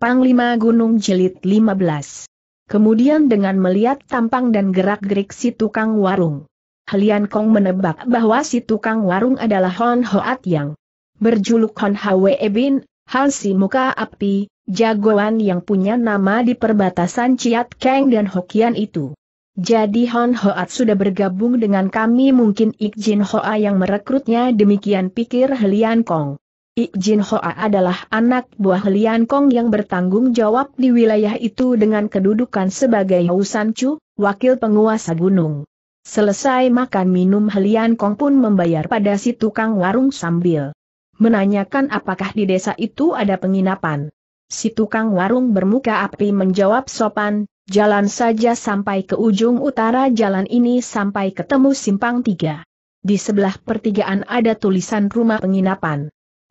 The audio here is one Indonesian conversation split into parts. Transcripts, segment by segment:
Panglima Gunung Jelit 15. Kemudian dengan melihat tampang dan gerak-gerik si tukang warung. Helian Kong menebak bahwa si tukang warung adalah Hon Hoat yang berjuluk Hon Hwe Ebin, hal Si Muka Api, jagoan yang punya nama di perbatasan Ciat Kang dan Hokian itu. Jadi Hon Hoat sudah bergabung dengan kami mungkin Jin Hoa yang merekrutnya demikian pikir Helian Kong. Ik Jin Hoa adalah anak buah Lian Kong yang bertanggung jawab di wilayah itu dengan kedudukan sebagai San Chu, wakil penguasa gunung. Selesai makan minum Lian Kong pun membayar pada si tukang warung sambil menanyakan apakah di desa itu ada penginapan. Si tukang warung bermuka api menjawab sopan, jalan saja sampai ke ujung utara jalan ini sampai ketemu simpang tiga. Di sebelah pertigaan ada tulisan rumah penginapan.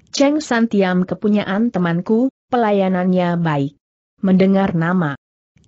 Cheng Santiam kepunyaan temanku, pelayanannya baik. Mendengar nama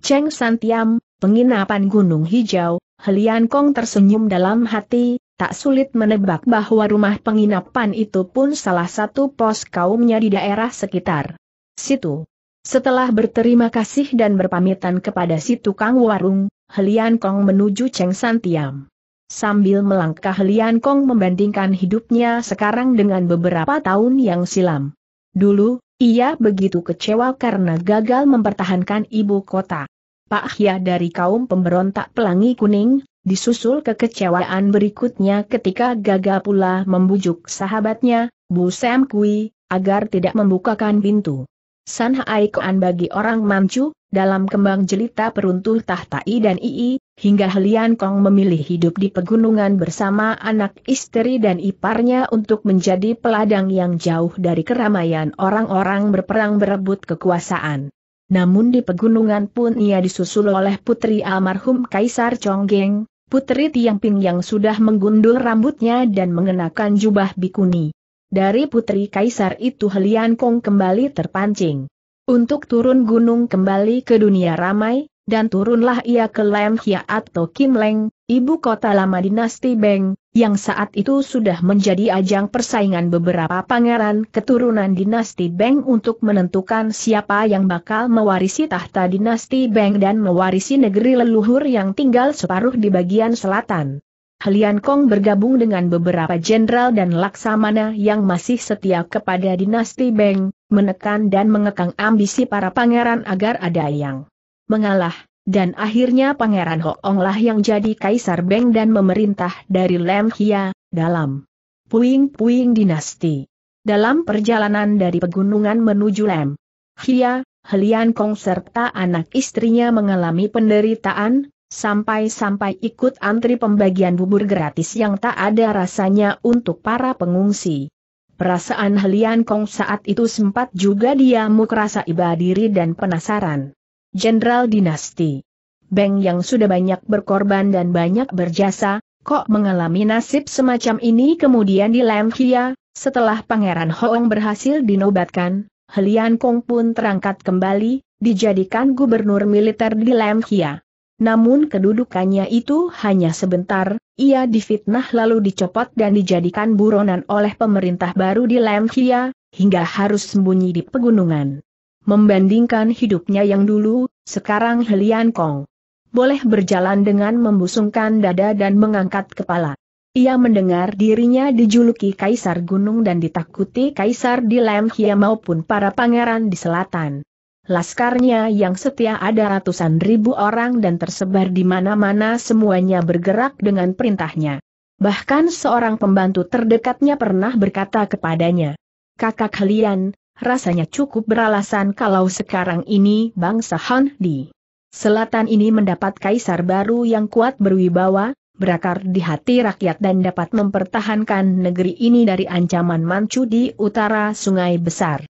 Cheng Santiam, penginapan Gunung Hijau, Helian Kong tersenyum dalam hati, tak sulit menebak bahwa rumah penginapan itu pun salah satu pos kaumnya di daerah sekitar situ. Setelah berterima kasih dan berpamitan kepada si tukang warung, Helian Kong menuju Cheng Santiam. Sambil melangkah Lian Kong membandingkan hidupnya sekarang dengan beberapa tahun yang silam. Dulu, ia begitu kecewa karena gagal mempertahankan ibu kota. Pak Hia dari kaum pemberontak pelangi kuning, disusul kekecewaan berikutnya ketika gagal pula membujuk sahabatnya, Bu Sam Kui, agar tidak membukakan pintu. San Hai Koan bagi orang Manchu, dalam kembang jelita peruntuh tahta I dan II, hingga Helian Kong memilih hidup di pegunungan bersama anak istri dan iparnya untuk menjadi peladang yang jauh dari keramaian orang-orang berperang berebut kekuasaan. Namun di pegunungan pun ia disusul oleh putri almarhum Kaisar Chonggeng, putri Tiang Ping yang sudah menggundul rambutnya dan mengenakan jubah bikuni dari putri kaisar itu Helian Kong kembali terpancing. Untuk turun gunung kembali ke dunia ramai, dan turunlah ia ke Lam Hia atau Kim Leng, ibu kota lama dinasti Beng, yang saat itu sudah menjadi ajang persaingan beberapa pangeran keturunan dinasti Beng untuk menentukan siapa yang bakal mewarisi tahta dinasti Beng dan mewarisi negeri leluhur yang tinggal separuh di bagian selatan. Helian Kong bergabung dengan beberapa jenderal dan laksamana yang masih setia kepada dinasti Beng, menekan dan mengekang ambisi para pangeran agar ada yang mengalah, dan akhirnya pangeran Hoong lah yang jadi kaisar Beng dan memerintah dari Lem Hia, dalam puing-puing dinasti. Dalam perjalanan dari pegunungan menuju Lem Hia, Helian Kong serta anak istrinya mengalami penderitaan, sampai-sampai ikut antri pembagian bubur gratis yang tak ada rasanya untuk para pengungsi. Perasaan Helian Kong saat itu sempat juga dia rasa iba diri dan penasaran. Jenderal Dinasti Beng yang sudah banyak berkorban dan banyak berjasa, kok mengalami nasib semacam ini kemudian di Lamhia, setelah Pangeran Hoong berhasil dinobatkan, Helian Kong pun terangkat kembali, dijadikan gubernur militer di Lamhia. Namun kedudukannya itu hanya sebentar, ia difitnah lalu dicopot dan dijadikan buronan oleh pemerintah baru di Lemkia, hingga harus sembunyi di pegunungan. Membandingkan hidupnya yang dulu, sekarang Helian Kong boleh berjalan dengan membusungkan dada dan mengangkat kepala. Ia mendengar dirinya dijuluki Kaisar Gunung dan ditakuti Kaisar di Lemhia maupun para pangeran di selatan. Laskarnya yang setia ada ratusan ribu orang dan tersebar di mana-mana semuanya bergerak dengan perintahnya. Bahkan seorang pembantu terdekatnya pernah berkata kepadanya, Kakak kalian, rasanya cukup beralasan kalau sekarang ini bangsa Han di selatan ini mendapat kaisar baru yang kuat berwibawa, berakar di hati rakyat dan dapat mempertahankan negeri ini dari ancaman Manchu di utara sungai besar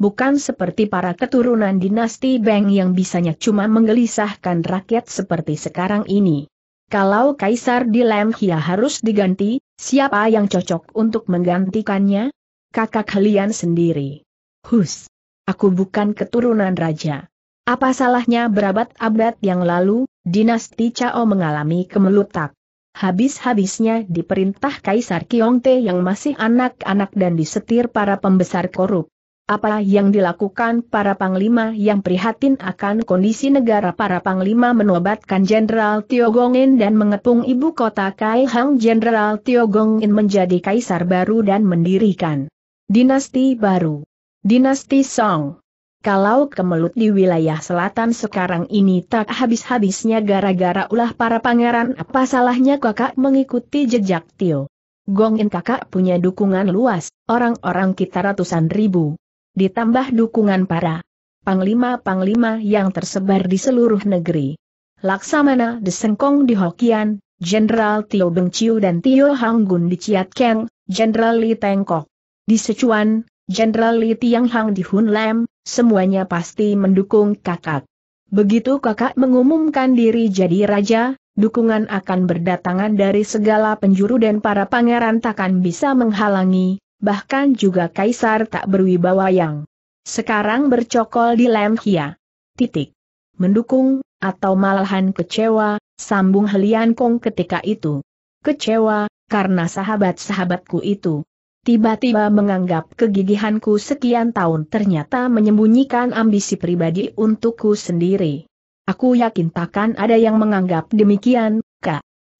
bukan seperti para keturunan dinasti Beng yang bisanya cuma menggelisahkan rakyat seperti sekarang ini. Kalau Kaisar di Lemhia harus diganti, siapa yang cocok untuk menggantikannya? Kakak kalian sendiri. Hus. Aku bukan keturunan raja. Apa salahnya berabad-abad yang lalu, dinasti Cao mengalami kemelutak. Habis-habisnya diperintah Kaisar Kiongte yang masih anak-anak dan disetir para pembesar korup. Apa yang dilakukan para panglima yang prihatin akan kondisi negara para panglima menobatkan Jenderal Tio Gongin dan mengepung ibu kota Kai Jenderal Tio Gongin menjadi kaisar baru dan mendirikan dinasti baru. Dinasti Song. Kalau kemelut di wilayah selatan sekarang ini tak habis-habisnya gara-gara ulah para pangeran apa salahnya kakak mengikuti jejak Tio. Gongin kakak punya dukungan luas, orang-orang kita ratusan ribu ditambah dukungan para panglima-panglima yang tersebar di seluruh negeri. Laksamana Desengkong di Hokian, Jenderal Tio Bengciu dan Tio Hanggun di keng, Jenderal Li Tengkok. Di Sichuan, Jenderal Li hang di lam, semuanya pasti mendukung kakak. Begitu kakak mengumumkan diri jadi raja, dukungan akan berdatangan dari segala penjuru dan para pangeran takkan bisa menghalangi, bahkan juga kaisar tak berwibawa yang sekarang bercokol di lem Titik. Mendukung, atau malahan kecewa, sambung Helian Kong ketika itu. Kecewa, karena sahabat-sahabatku itu. Tiba-tiba menganggap kegigihanku sekian tahun ternyata menyembunyikan ambisi pribadi untukku sendiri. Aku yakin takkan ada yang menganggap demikian,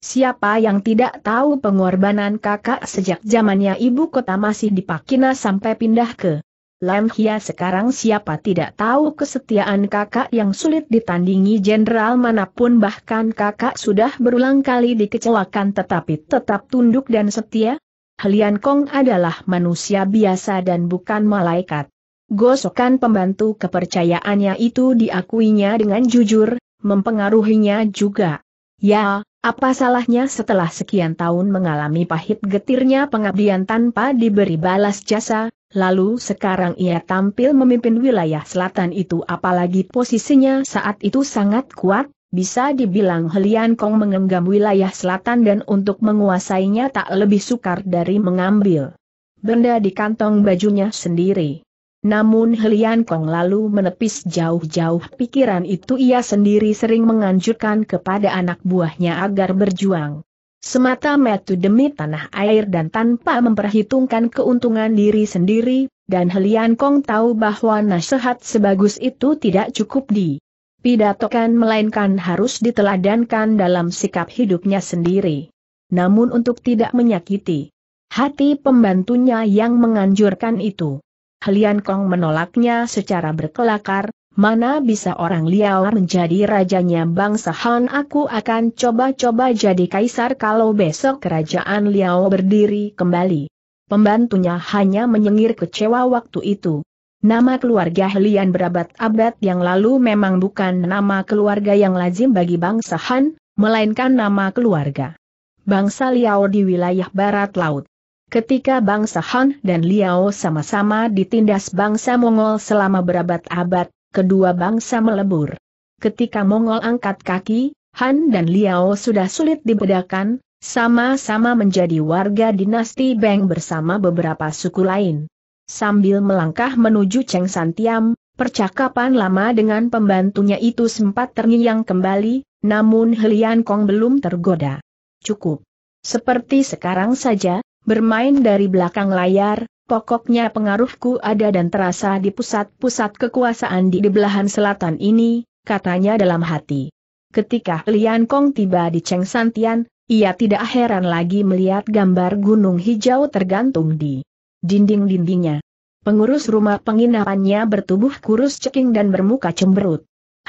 Siapa yang tidak tahu pengorbanan kakak sejak zamannya ibu kota masih di Pakina sampai pindah ke Lam sekarang siapa tidak tahu kesetiaan kakak yang sulit ditandingi jenderal manapun bahkan kakak sudah berulang kali dikecewakan tetapi tetap tunduk dan setia? Helian Kong adalah manusia biasa dan bukan malaikat. Gosokan pembantu kepercayaannya itu diakuinya dengan jujur, mempengaruhinya juga. Ya, apa salahnya setelah sekian tahun mengalami pahit getirnya pengabdian tanpa diberi balas jasa, lalu sekarang ia tampil memimpin wilayah selatan itu apalagi posisinya saat itu sangat kuat, bisa dibilang Helian Kong mengenggam wilayah selatan dan untuk menguasainya tak lebih sukar dari mengambil benda di kantong bajunya sendiri. Namun Helian Kong lalu menepis jauh-jauh pikiran itu ia sendiri sering menganjurkan kepada anak buahnya agar berjuang. Semata metu demi tanah air dan tanpa memperhitungkan keuntungan diri sendiri, dan Helian Kong tahu bahwa nasihat sebagus itu tidak cukup di pidatokan melainkan harus diteladankan dalam sikap hidupnya sendiri. Namun untuk tidak menyakiti hati pembantunya yang menganjurkan itu. Helian Kong menolaknya secara berkelakar, mana bisa orang Liao menjadi rajanya bangsa Han aku akan coba-coba jadi kaisar kalau besok kerajaan Liao berdiri kembali. Pembantunya hanya menyengir kecewa waktu itu. Nama keluarga Helian berabad-abad yang lalu memang bukan nama keluarga yang lazim bagi bangsa Han, melainkan nama keluarga. Bangsa Liao di wilayah barat laut. Ketika bangsa Han dan Liao sama-sama ditindas bangsa Mongol selama berabad-abad, kedua bangsa melebur. Ketika Mongol angkat kaki, Han dan Liao sudah sulit dibedakan, sama-sama menjadi warga dinasti Beng bersama beberapa suku lain. Sambil melangkah menuju Cheng Santiam, percakapan lama dengan pembantunya itu sempat terngiang kembali, namun Helian Kong belum tergoda. Cukup. Seperti sekarang saja, bermain dari belakang layar, pokoknya pengaruhku ada dan terasa di pusat-pusat kekuasaan di belahan selatan ini, katanya dalam hati. Ketika Lian Kong tiba di Cheng Santian, ia tidak heran lagi melihat gambar gunung hijau tergantung di dinding-dindingnya. Pengurus rumah penginapannya bertubuh kurus ceking dan bermuka cemberut.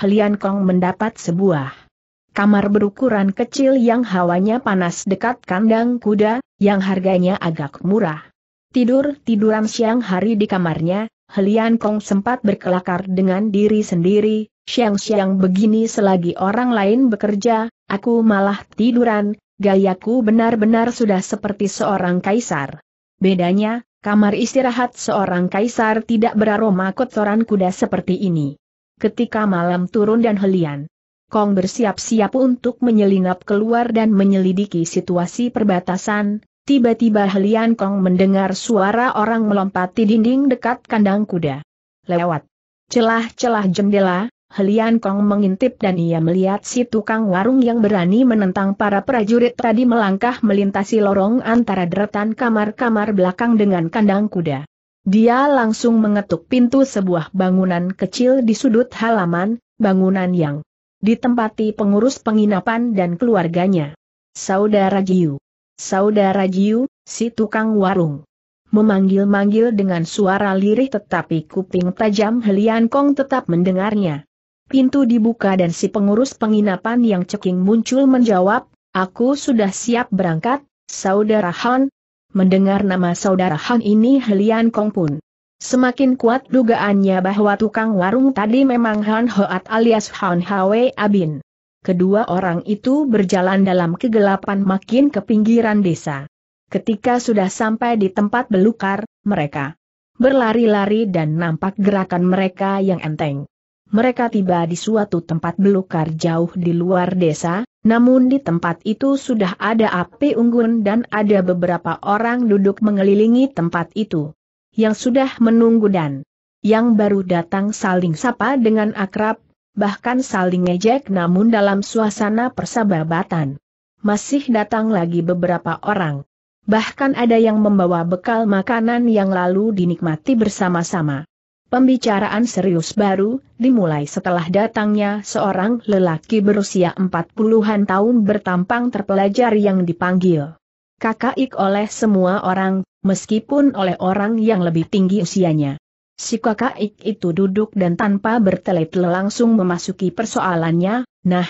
Lian Kong mendapat sebuah Kamar berukuran kecil yang hawanya panas dekat kandang kuda, yang harganya agak murah. Tidur-tiduran siang hari di kamarnya, Helian Kong sempat berkelakar dengan diri sendiri, siang-siang begini selagi orang lain bekerja, aku malah tiduran, gayaku benar-benar sudah seperti seorang kaisar. Bedanya, kamar istirahat seorang kaisar tidak beraroma kotoran kuda seperti ini. Ketika malam turun dan Helian Kong bersiap-siap untuk menyelinap keluar dan menyelidiki situasi perbatasan, tiba-tiba Helian Kong mendengar suara orang melompati dinding dekat kandang kuda. Lewat celah-celah jendela, Helian Kong mengintip dan ia melihat si tukang warung yang berani menentang para prajurit tadi melangkah melintasi lorong antara deretan kamar-kamar belakang dengan kandang kuda. Dia langsung mengetuk pintu sebuah bangunan kecil di sudut halaman, bangunan yang ditempati pengurus penginapan dan keluarganya. Saudara Jiu. Saudara Jiu, si tukang warung. Memanggil-manggil dengan suara lirih tetapi kuping tajam Helian Kong tetap mendengarnya. Pintu dibuka dan si pengurus penginapan yang ceking muncul menjawab, Aku sudah siap berangkat, Saudara Han. Mendengar nama Saudara Han ini Helian Kong pun Semakin kuat dugaannya bahwa tukang warung tadi memang Han Hoat alias Han Hwe Abin. Kedua orang itu berjalan dalam kegelapan makin ke pinggiran desa. Ketika sudah sampai di tempat belukar, mereka berlari-lari dan nampak gerakan mereka yang enteng. Mereka tiba di suatu tempat belukar jauh di luar desa, namun di tempat itu sudah ada api unggun dan ada beberapa orang duduk mengelilingi tempat itu yang sudah menunggu dan yang baru datang saling sapa dengan akrab, bahkan saling ejek, namun dalam suasana persahabatan. Masih datang lagi beberapa orang. Bahkan ada yang membawa bekal makanan yang lalu dinikmati bersama-sama. Pembicaraan serius baru dimulai setelah datangnya seorang lelaki berusia 40-an tahun bertampang terpelajar yang dipanggil. Kakak Ik oleh semua orang, meskipun oleh orang yang lebih tinggi usianya. Si kakak itu duduk dan tanpa bertele-tele langsung memasuki persoalannya, nah,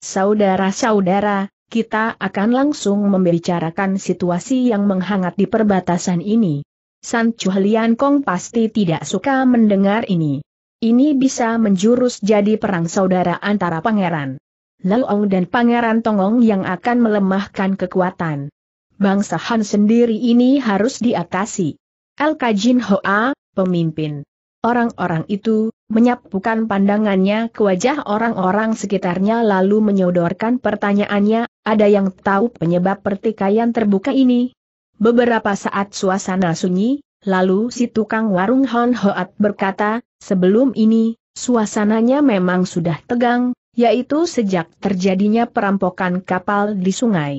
saudara-saudara, kita akan langsung membicarakan situasi yang menghangat di perbatasan ini. San Chuhlian Kong pasti tidak suka mendengar ini. Ini bisa menjurus jadi perang saudara antara pangeran Ong dan pangeran Tongong yang akan melemahkan kekuatan bangsa Han sendiri ini harus diatasi. El Kajin Hoa, pemimpin. Orang-orang itu, menyapukan pandangannya ke wajah orang-orang sekitarnya lalu menyodorkan pertanyaannya, ada yang tahu penyebab pertikaian terbuka ini? Beberapa saat suasana sunyi, lalu si tukang warung Hon Hoat berkata, sebelum ini, suasananya memang sudah tegang, yaitu sejak terjadinya perampokan kapal di sungai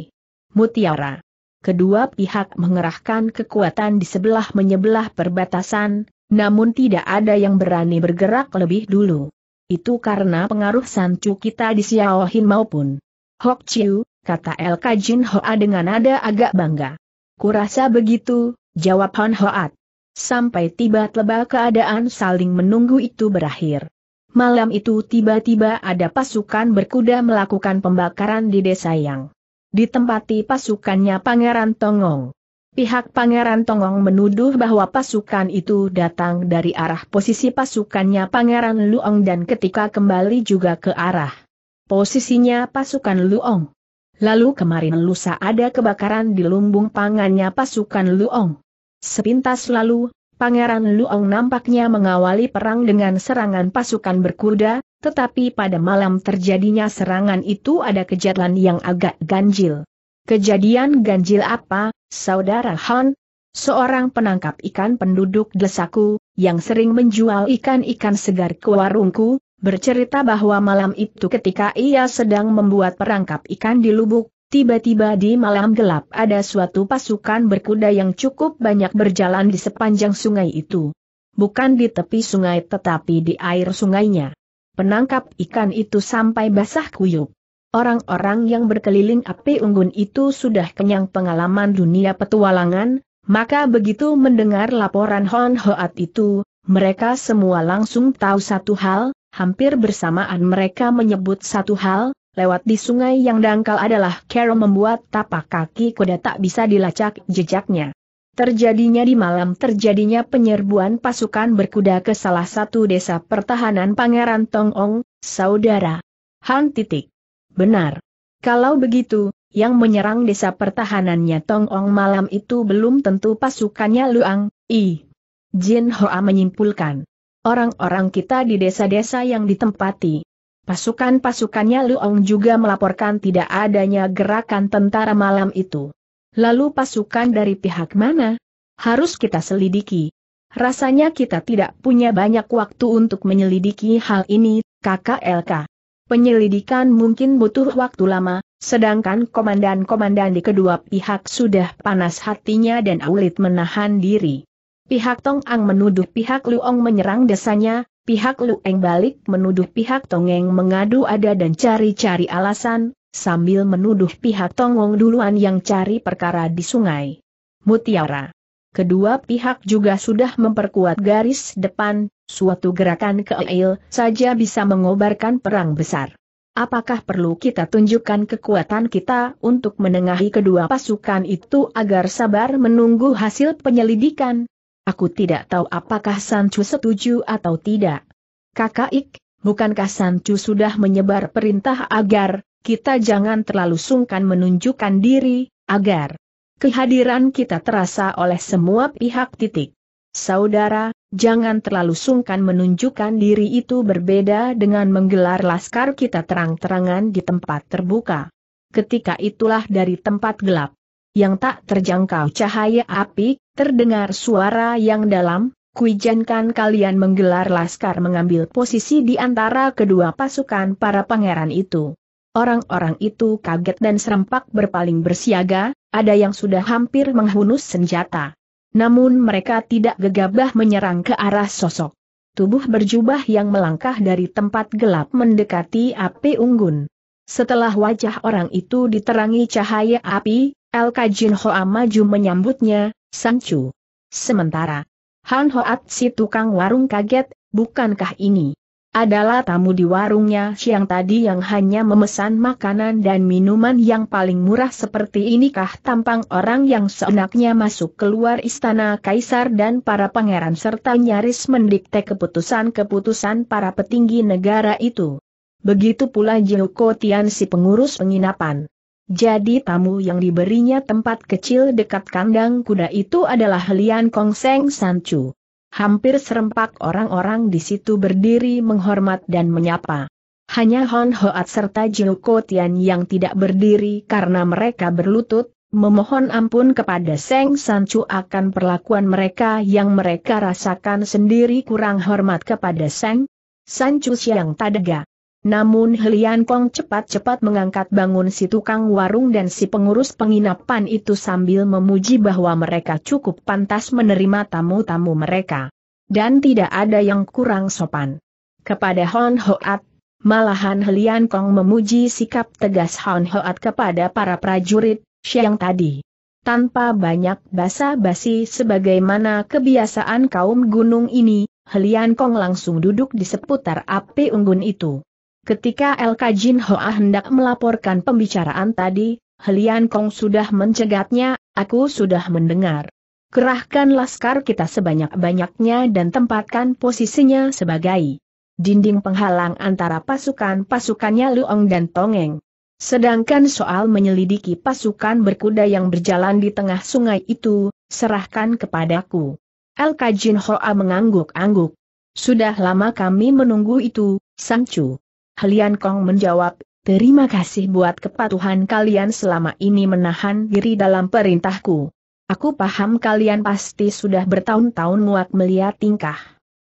Mutiara kedua pihak mengerahkan kekuatan di sebelah menyebelah perbatasan, namun tidak ada yang berani bergerak lebih dulu. Itu karena pengaruh sancu kita di Xiaohin maupun Hok Chiu, kata LK Kajin Hoa dengan nada agak bangga. Kurasa begitu, jawab Han Hoat. Sampai tiba tiba keadaan saling menunggu itu berakhir. Malam itu tiba-tiba ada pasukan berkuda melakukan pembakaran di desa yang ditempati pasukannya Pangeran Tongong. Pihak Pangeran Tongong menuduh bahwa pasukan itu datang dari arah posisi pasukannya Pangeran Luong dan ketika kembali juga ke arah posisinya pasukan Luong. Lalu kemarin lusa ada kebakaran di lumbung pangannya pasukan Luong. Sepintas lalu, Pangeran Luong nampaknya mengawali perang dengan serangan pasukan berkuda, tetapi pada malam terjadinya serangan itu ada kejadian yang agak ganjil. Kejadian ganjil apa, Saudara Han? Seorang penangkap ikan penduduk desaku, yang sering menjual ikan-ikan segar ke warungku, bercerita bahwa malam itu ketika ia sedang membuat perangkap ikan di lubuk, tiba-tiba di malam gelap ada suatu pasukan berkuda yang cukup banyak berjalan di sepanjang sungai itu. Bukan di tepi sungai tetapi di air sungainya penangkap ikan itu sampai basah kuyup. Orang-orang yang berkeliling api unggun itu sudah kenyang pengalaman dunia petualangan, maka begitu mendengar laporan Hon Hoat itu, mereka semua langsung tahu satu hal, hampir bersamaan mereka menyebut satu hal, lewat di sungai yang dangkal adalah Carol membuat tapak kaki kuda tak bisa dilacak jejaknya. Terjadinya di malam terjadinya penyerbuan pasukan berkuda ke salah satu desa pertahanan Pangeran Tongong, saudara. Han titik. Benar. Kalau begitu, yang menyerang desa pertahanannya Tongong malam itu belum tentu pasukannya Luang, I. Jin Hoa menyimpulkan. Orang-orang kita di desa-desa yang ditempati. Pasukan-pasukannya Luang juga melaporkan tidak adanya gerakan tentara malam itu. Lalu pasukan dari pihak mana? Harus kita selidiki. Rasanya kita tidak punya banyak waktu untuk menyelidiki hal ini, kakak LK. Penyelidikan mungkin butuh waktu lama, sedangkan komandan-komandan di kedua pihak sudah panas hatinya dan Aulit menahan diri. Pihak Tong Ang menuduh pihak Luong menyerang desanya, pihak Lueng balik menuduh pihak Tongeng mengadu ada dan cari-cari alasan, sambil menuduh pihak Tongong duluan yang cari perkara di sungai. Mutiara. Kedua pihak juga sudah memperkuat garis depan, suatu gerakan keil saja bisa mengobarkan perang besar. Apakah perlu kita tunjukkan kekuatan kita untuk menengahi kedua pasukan itu agar sabar menunggu hasil penyelidikan? Aku tidak tahu apakah Sanchu setuju atau tidak. Kakak Ik, bukankah Sanchu sudah menyebar perintah agar kita jangan terlalu sungkan menunjukkan diri, agar kehadiran kita terasa oleh semua pihak titik. Saudara, jangan terlalu sungkan menunjukkan diri itu berbeda dengan menggelar laskar kita terang-terangan di tempat terbuka. Ketika itulah dari tempat gelap yang tak terjangkau cahaya api, terdengar suara yang dalam, kuijankan kalian menggelar laskar mengambil posisi di antara kedua pasukan para pangeran itu. Orang-orang itu kaget dan serempak berpaling bersiaga, ada yang sudah hampir menghunus senjata. Namun mereka tidak gegabah menyerang ke arah sosok. Tubuh berjubah yang melangkah dari tempat gelap mendekati api unggun. Setelah wajah orang itu diterangi cahaya api, El Kajin Hoa maju menyambutnya, Sancu. Sementara, Han Hoat si tukang warung kaget, bukankah ini? adalah tamu di warungnya siang tadi yang hanya memesan makanan dan minuman yang paling murah seperti inikah tampang orang yang seenaknya masuk keluar istana kaisar dan para pangeran serta nyaris mendikte keputusan-keputusan para petinggi negara itu. Begitu pula Jiuko Tian si pengurus penginapan. Jadi tamu yang diberinya tempat kecil dekat kandang kuda itu adalah Lian Kong Seng Sanchu hampir serempak orang-orang di situ berdiri menghormat dan menyapa. Hanya Hon Hoat serta Jiu Tian yang tidak berdiri karena mereka berlutut, memohon ampun kepada Seng Sancu akan perlakuan mereka yang mereka rasakan sendiri kurang hormat kepada Seng Sancu Siang Tadega. Namun Helian Kong cepat-cepat mengangkat bangun si tukang warung dan si pengurus penginapan itu sambil memuji bahwa mereka cukup pantas menerima tamu-tamu mereka. Dan tidak ada yang kurang sopan. Kepada Hon Hoat, malahan Helian Kong memuji sikap tegas Hon Hoat kepada para prajurit, siang tadi tanpa banyak basa-basi sebagaimana kebiasaan kaum gunung ini, Helian Kong langsung duduk di seputar api unggun itu. Ketika LK Jin Hoa hendak melaporkan pembicaraan tadi, Helian Kong sudah mencegatnya, aku sudah mendengar. Kerahkan laskar kita sebanyak-banyaknya dan tempatkan posisinya sebagai dinding penghalang antara pasukan-pasukannya Luong dan Tongeng. Sedangkan soal menyelidiki pasukan berkuda yang berjalan di tengah sungai itu, serahkan kepadaku. LK Jin Hoa mengangguk-angguk. Sudah lama kami menunggu itu, Chu. Helian Kong menjawab, terima kasih buat kepatuhan kalian selama ini menahan diri dalam perintahku. Aku paham kalian pasti sudah bertahun-tahun muak melihat tingkah.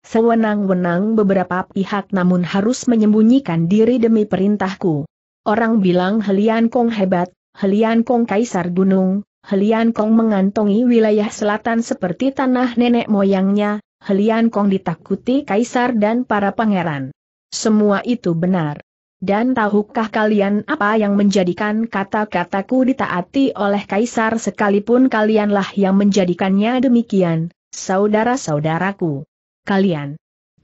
Sewenang-wenang beberapa pihak namun harus menyembunyikan diri demi perintahku. Orang bilang Helian Kong hebat, Helian Kong Kaisar Gunung, Helian Kong mengantongi wilayah selatan seperti tanah nenek moyangnya, Helian Kong ditakuti kaisar dan para pangeran. Semua itu benar. Dan tahukah kalian apa yang menjadikan kata-kataku ditaati oleh kaisar sekalipun kalianlah yang menjadikannya demikian, saudara-saudaraku. Kalian.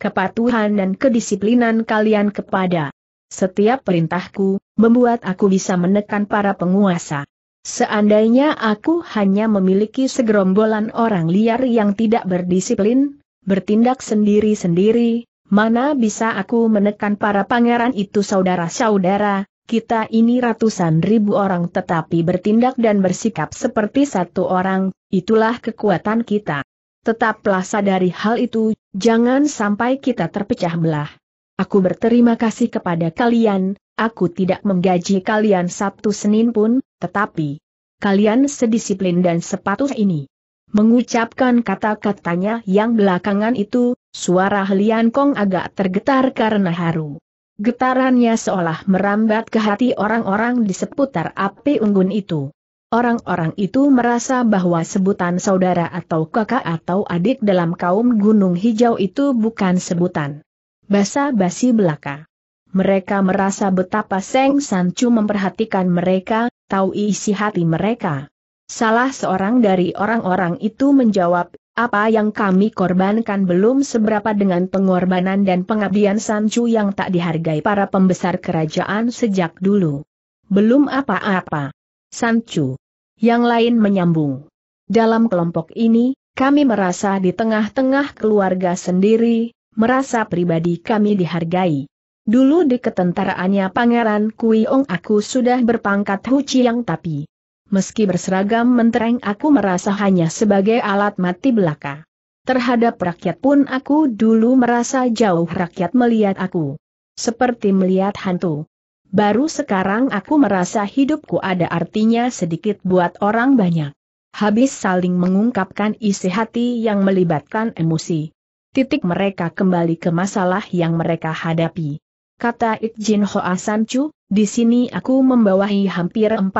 Kepatuhan dan kedisiplinan kalian kepada setiap perintahku, membuat aku bisa menekan para penguasa. Seandainya aku hanya memiliki segerombolan orang liar yang tidak berdisiplin, bertindak sendiri-sendiri, Mana bisa aku menekan para pangeran itu saudara-saudara, kita ini ratusan ribu orang tetapi bertindak dan bersikap seperti satu orang, itulah kekuatan kita. Tetaplah sadari hal itu, jangan sampai kita terpecah belah. Aku berterima kasih kepada kalian, aku tidak menggaji kalian Sabtu Senin pun, tetapi kalian sedisiplin dan sepatuh ini. Mengucapkan kata-katanya yang belakangan itu, suara Helian Kong agak tergetar karena haru. Getarannya seolah merambat ke hati orang-orang di seputar api unggun itu. Orang-orang itu merasa bahwa sebutan saudara atau kakak atau adik dalam kaum gunung hijau itu bukan sebutan basa-basi belaka. Mereka merasa betapa Seng Sancu memperhatikan mereka, tahu isi hati mereka. Salah seorang dari orang-orang itu menjawab, apa yang kami korbankan belum seberapa dengan pengorbanan dan pengabdian Sancu yang tak dihargai para pembesar kerajaan sejak dulu. Belum apa-apa. Sancu. Yang lain menyambung. Dalam kelompok ini, kami merasa di tengah-tengah keluarga sendiri, merasa pribadi kami dihargai. Dulu di ketentaraannya Pangeran Kuiong aku sudah berpangkat Hu Chiang tapi meski berseragam mentereng aku merasa hanya sebagai alat mati belaka. Terhadap rakyat pun aku dulu merasa jauh rakyat melihat aku. Seperti melihat hantu. Baru sekarang aku merasa hidupku ada artinya sedikit buat orang banyak. Habis saling mengungkapkan isi hati yang melibatkan emosi. Titik mereka kembali ke masalah yang mereka hadapi kata Ik Jin Hoa ah Chu, di sini aku membawahi hampir 40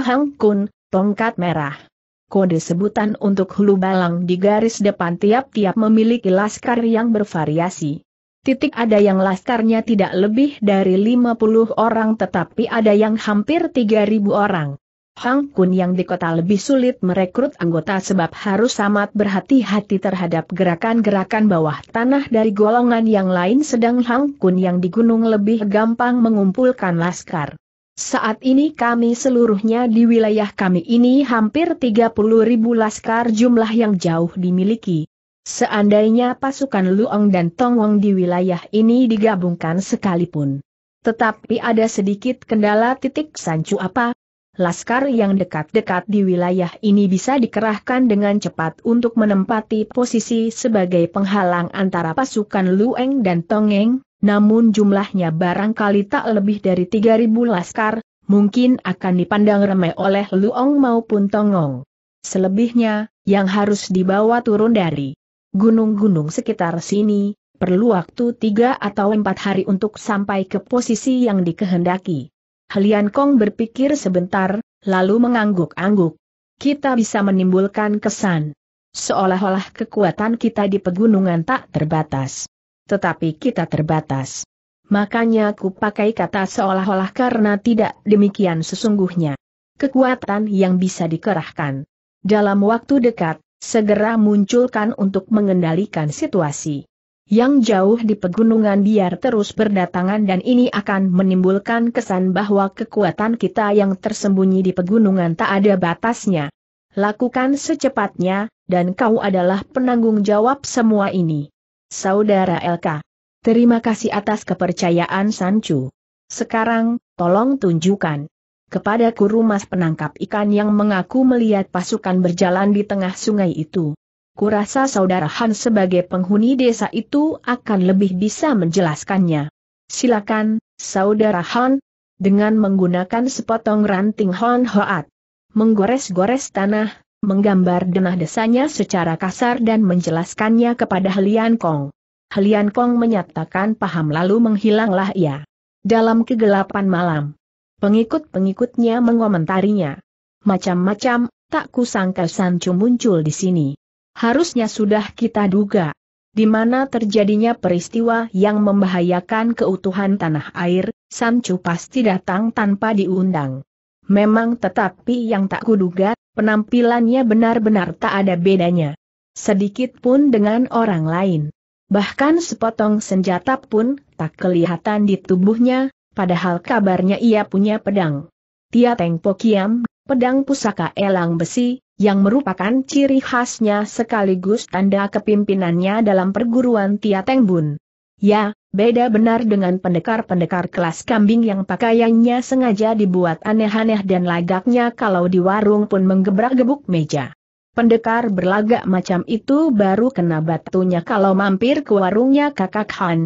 Hang Kun, tongkat merah. Kode sebutan untuk hulu balang di garis depan tiap-tiap memiliki laskar yang bervariasi. Titik ada yang laskarnya tidak lebih dari 50 orang tetapi ada yang hampir 3000 orang. Hang Kun yang di kota lebih sulit merekrut anggota sebab harus amat berhati-hati terhadap gerakan-gerakan bawah tanah dari golongan yang lain sedang Hang Kun yang di gunung lebih gampang mengumpulkan laskar. Saat ini kami seluruhnya di wilayah kami ini hampir 30 ribu laskar jumlah yang jauh dimiliki. Seandainya pasukan Luang dan Tongwang di wilayah ini digabungkan sekalipun. Tetapi ada sedikit kendala titik sancu apa, laskar yang dekat-dekat di wilayah ini bisa dikerahkan dengan cepat untuk menempati posisi sebagai penghalang antara pasukan Lueng dan Tongeng, namun jumlahnya barangkali tak lebih dari 3.000 laskar, mungkin akan dipandang remeh oleh Luong maupun Tongong. Selebihnya, yang harus dibawa turun dari gunung-gunung sekitar sini, perlu waktu tiga atau empat hari untuk sampai ke posisi yang dikehendaki. Helian Kong berpikir sebentar, lalu mengangguk-angguk. Kita bisa menimbulkan kesan. Seolah-olah kekuatan kita di pegunungan tak terbatas. Tetapi kita terbatas. Makanya ku pakai kata seolah-olah karena tidak demikian sesungguhnya. Kekuatan yang bisa dikerahkan. Dalam waktu dekat, segera munculkan untuk mengendalikan situasi yang jauh di pegunungan biar terus berdatangan dan ini akan menimbulkan kesan bahwa kekuatan kita yang tersembunyi di pegunungan tak ada batasnya. Lakukan secepatnya, dan kau adalah penanggung jawab semua ini. Saudara LK. Terima kasih atas kepercayaan Sancu. Sekarang, tolong tunjukkan kepada mas penangkap ikan yang mengaku melihat pasukan berjalan di tengah sungai itu kurasa saudara Han sebagai penghuni desa itu akan lebih bisa menjelaskannya. Silakan, saudara Han, dengan menggunakan sepotong ranting Hon Hoat. Menggores-gores tanah, menggambar denah desanya secara kasar dan menjelaskannya kepada Helian Kong. Helian Kong menyatakan paham lalu menghilanglah ia. Dalam kegelapan malam, pengikut-pengikutnya mengomentarinya. Macam-macam, tak kusangka Sancu muncul di sini harusnya sudah kita duga. Di mana terjadinya peristiwa yang membahayakan keutuhan tanah air, Sancu pasti datang tanpa diundang. Memang tetapi yang tak kuduga, penampilannya benar-benar tak ada bedanya. Sedikit pun dengan orang lain. Bahkan sepotong senjata pun tak kelihatan di tubuhnya, padahal kabarnya ia punya pedang. Tia Teng Pokiam, pedang pusaka elang besi, yang merupakan ciri khasnya sekaligus tanda kepimpinannya dalam perguruan Tia Teng Bun. Ya, beda benar dengan pendekar-pendekar kelas kambing yang pakaiannya sengaja dibuat aneh-aneh dan lagaknya kalau di warung pun menggebrak-gebuk meja. Pendekar berlagak macam itu baru kena batunya kalau mampir ke warungnya kakak Han.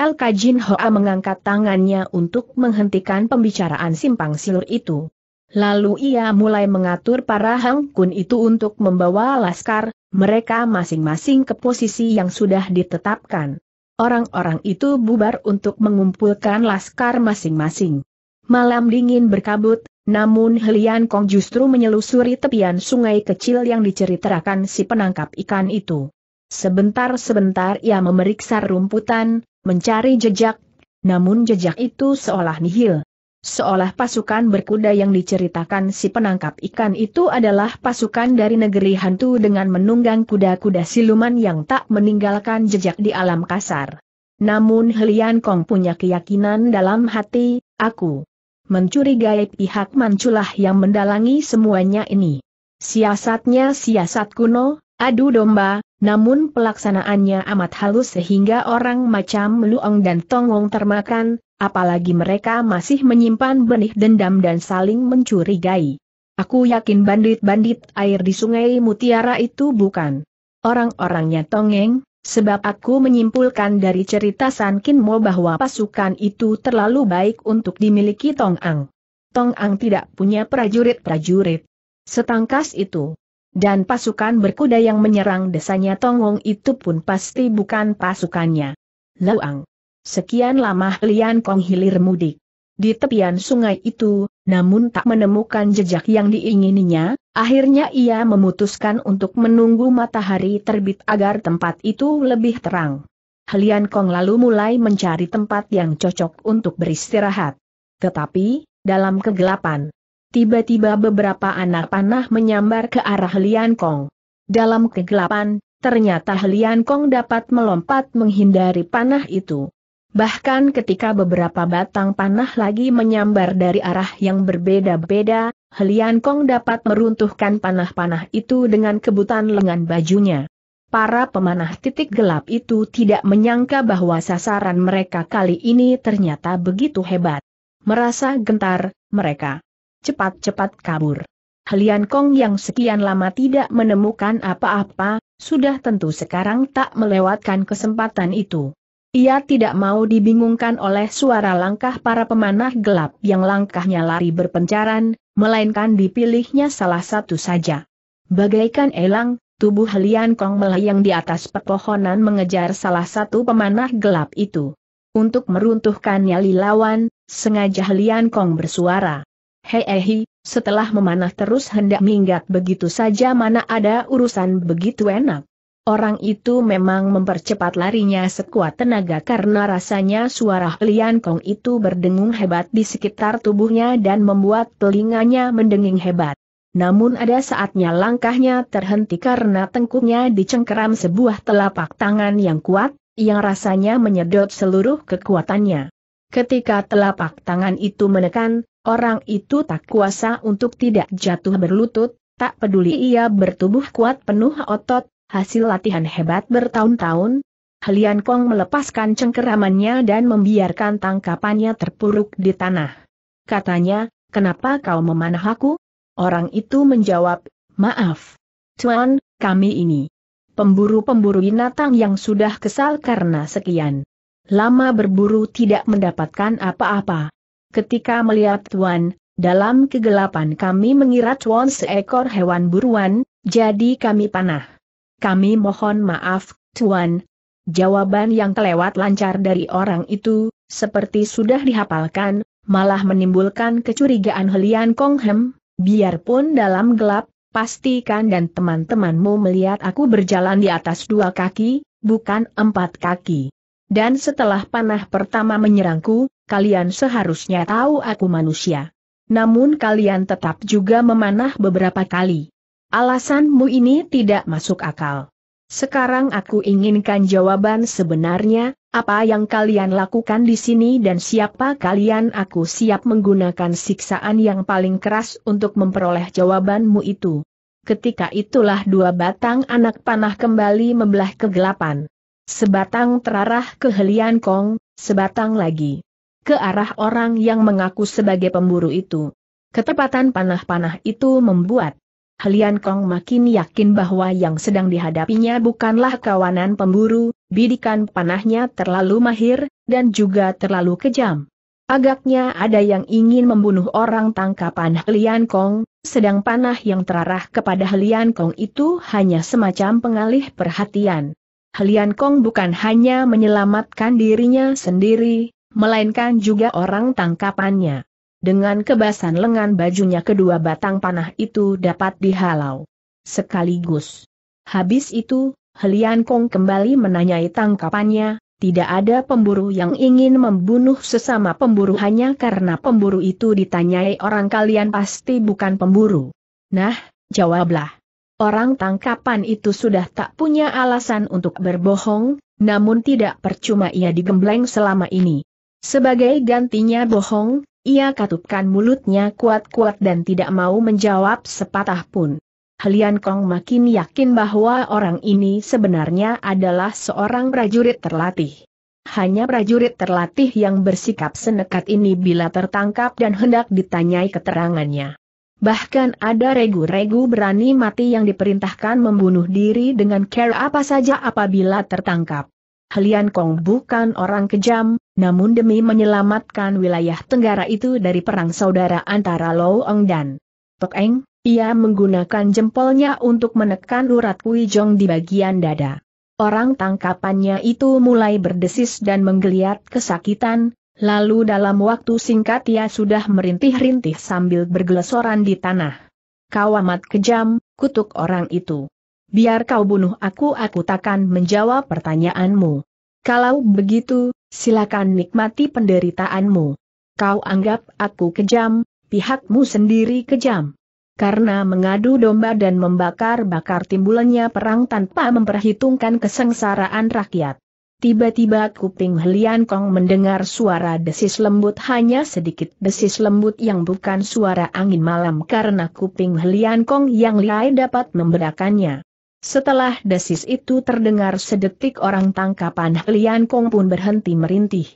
El Kajin Hoa mengangkat tangannya untuk menghentikan pembicaraan simpang Silur itu. Lalu ia mulai mengatur para Hang Kun itu untuk membawa laskar, mereka masing-masing ke posisi yang sudah ditetapkan. Orang-orang itu bubar untuk mengumpulkan laskar masing-masing. Malam dingin berkabut, namun Helian Kong justru menyelusuri tepian sungai kecil yang diceritakan si penangkap ikan itu. Sebentar-sebentar ia memeriksa rumputan, mencari jejak, namun jejak itu seolah nihil. Seolah pasukan berkuda yang diceritakan si penangkap ikan itu adalah pasukan dari negeri hantu dengan menunggang kuda-kuda siluman yang tak meninggalkan jejak di alam kasar. Namun Helian Kong punya keyakinan dalam hati, aku mencurigai pihak manculah yang mendalangi semuanya ini. Siasatnya siasat kuno, adu domba, namun pelaksanaannya amat halus sehingga orang macam Luong dan Tongong termakan, Apalagi mereka masih menyimpan benih dendam dan saling mencurigai. Aku yakin bandit-bandit air di sungai Mutiara itu bukan orang-orangnya tongeng, sebab aku menyimpulkan dari cerita Mo bahwa pasukan itu terlalu baik untuk dimiliki Tong Ang. Tong Ang tidak punya prajurit-prajurit. Setangkas itu dan pasukan berkuda yang menyerang desanya Tongong itu pun pasti bukan pasukannya. Lauang. Sekian lama Lian Kong hilir mudik. Di tepian sungai itu, namun tak menemukan jejak yang diingininya, akhirnya ia memutuskan untuk menunggu matahari terbit agar tempat itu lebih terang. Lian Kong lalu mulai mencari tempat yang cocok untuk beristirahat. Tetapi, dalam kegelapan, tiba-tiba beberapa anak panah menyambar ke arah Lian Kong. Dalam kegelapan, ternyata Lian Kong dapat melompat menghindari panah itu. Bahkan ketika beberapa batang panah lagi menyambar dari arah yang berbeda-beda, Helian Kong dapat meruntuhkan panah-panah itu dengan kebutan lengan bajunya. Para pemanah titik gelap itu tidak menyangka bahwa sasaran mereka kali ini ternyata begitu hebat. Merasa gentar, mereka cepat-cepat kabur. Helian Kong yang sekian lama tidak menemukan apa-apa, sudah tentu sekarang tak melewatkan kesempatan itu. Ia tidak mau dibingungkan oleh suara langkah para pemanah gelap yang langkahnya lari berpencaran, melainkan dipilihnya salah satu saja. Bagaikan elang, tubuh Lian Kong melayang di atas pepohonan mengejar salah satu pemanah gelap itu. Untuk meruntuhkannya nyali lawan, sengaja Lian Kong bersuara. Hei hei, setelah memanah terus hendak minggat begitu saja mana ada urusan begitu enak. Orang itu memang mempercepat larinya sekuat tenaga karena rasanya suara Lian Kong itu berdengung hebat di sekitar tubuhnya dan membuat telinganya mendenging hebat. Namun ada saatnya langkahnya terhenti karena tengkuknya dicengkeram sebuah telapak tangan yang kuat, yang rasanya menyedot seluruh kekuatannya. Ketika telapak tangan itu menekan, orang itu tak kuasa untuk tidak jatuh berlutut, tak peduli ia bertubuh kuat penuh otot, hasil latihan hebat bertahun-tahun, Helian Kong melepaskan cengkeramannya dan membiarkan tangkapannya terpuruk di tanah. Katanya, kenapa kau memanah aku? Orang itu menjawab, maaf. Tuan, kami ini. Pemburu-pemburu binatang yang sudah kesal karena sekian lama berburu tidak mendapatkan apa-apa. Ketika melihat Tuan, dalam kegelapan kami mengira Tuan seekor hewan buruan, jadi kami panah kami mohon maaf, Tuan. Jawaban yang kelewat lancar dari orang itu, seperti sudah dihafalkan, malah menimbulkan kecurigaan Helian Konghem. biarpun dalam gelap, pastikan dan teman-temanmu melihat aku berjalan di atas dua kaki, bukan empat kaki. Dan setelah panah pertama menyerangku, kalian seharusnya tahu aku manusia. Namun kalian tetap juga memanah beberapa kali. Alasanmu ini tidak masuk akal. Sekarang aku inginkan jawaban sebenarnya, apa yang kalian lakukan di sini dan siapa kalian aku siap menggunakan siksaan yang paling keras untuk memperoleh jawabanmu itu. Ketika itulah dua batang anak panah kembali membelah kegelapan. Sebatang terarah ke Helian Kong, sebatang lagi. Ke arah orang yang mengaku sebagai pemburu itu. Ketepatan panah-panah itu membuat Halian Kong makin yakin bahwa yang sedang dihadapinya bukanlah kawanan pemburu, bidikan panahnya terlalu mahir, dan juga terlalu kejam. Agaknya ada yang ingin membunuh orang tangkapan Halian Kong, sedang panah yang terarah kepada Halian Kong itu hanya semacam pengalih perhatian. Halian Kong bukan hanya menyelamatkan dirinya sendiri, melainkan juga orang tangkapannya. Dengan kebasan lengan bajunya kedua batang panah itu dapat dihalau. Sekaligus. Habis itu, Helian Kong kembali menanyai tangkapannya, tidak ada pemburu yang ingin membunuh sesama pemburu hanya karena pemburu itu ditanyai orang kalian pasti bukan pemburu. Nah, jawablah. Orang tangkapan itu sudah tak punya alasan untuk berbohong, namun tidak percuma ia digembleng selama ini. Sebagai gantinya bohong, ia katupkan mulutnya kuat-kuat dan tidak mau menjawab sepatah pun. Helian Kong makin yakin bahwa orang ini sebenarnya adalah seorang prajurit terlatih. Hanya prajurit terlatih yang bersikap senekat ini bila tertangkap dan hendak ditanyai keterangannya. Bahkan ada regu-regu berani mati yang diperintahkan membunuh diri dengan care apa saja apabila tertangkap. Helian Kong bukan orang kejam, namun demi menyelamatkan wilayah Tenggara itu dari perang saudara antara Loong dan Tok Eng, ia menggunakan jempolnya untuk menekan urat Kui Jong di bagian dada. Orang tangkapannya itu mulai berdesis dan menggeliat kesakitan, lalu dalam waktu singkat ia sudah merintih-rintih sambil bergelesoran di tanah. Kau amat kejam, kutuk orang itu. Biar kau bunuh aku aku takkan menjawab pertanyaanmu. Kalau begitu, silakan nikmati penderitaanmu. Kau anggap aku kejam, pihakmu sendiri kejam. Karena mengadu domba dan membakar-bakar timbulannya perang tanpa memperhitungkan kesengsaraan rakyat. Tiba-tiba kuping Helian Kong mendengar suara desis lembut hanya sedikit desis lembut yang bukan suara angin malam karena kuping Helian Kong yang lain dapat memberakannya. Setelah desis itu terdengar sedetik orang tangkapan Helian Kong pun berhenti merintih.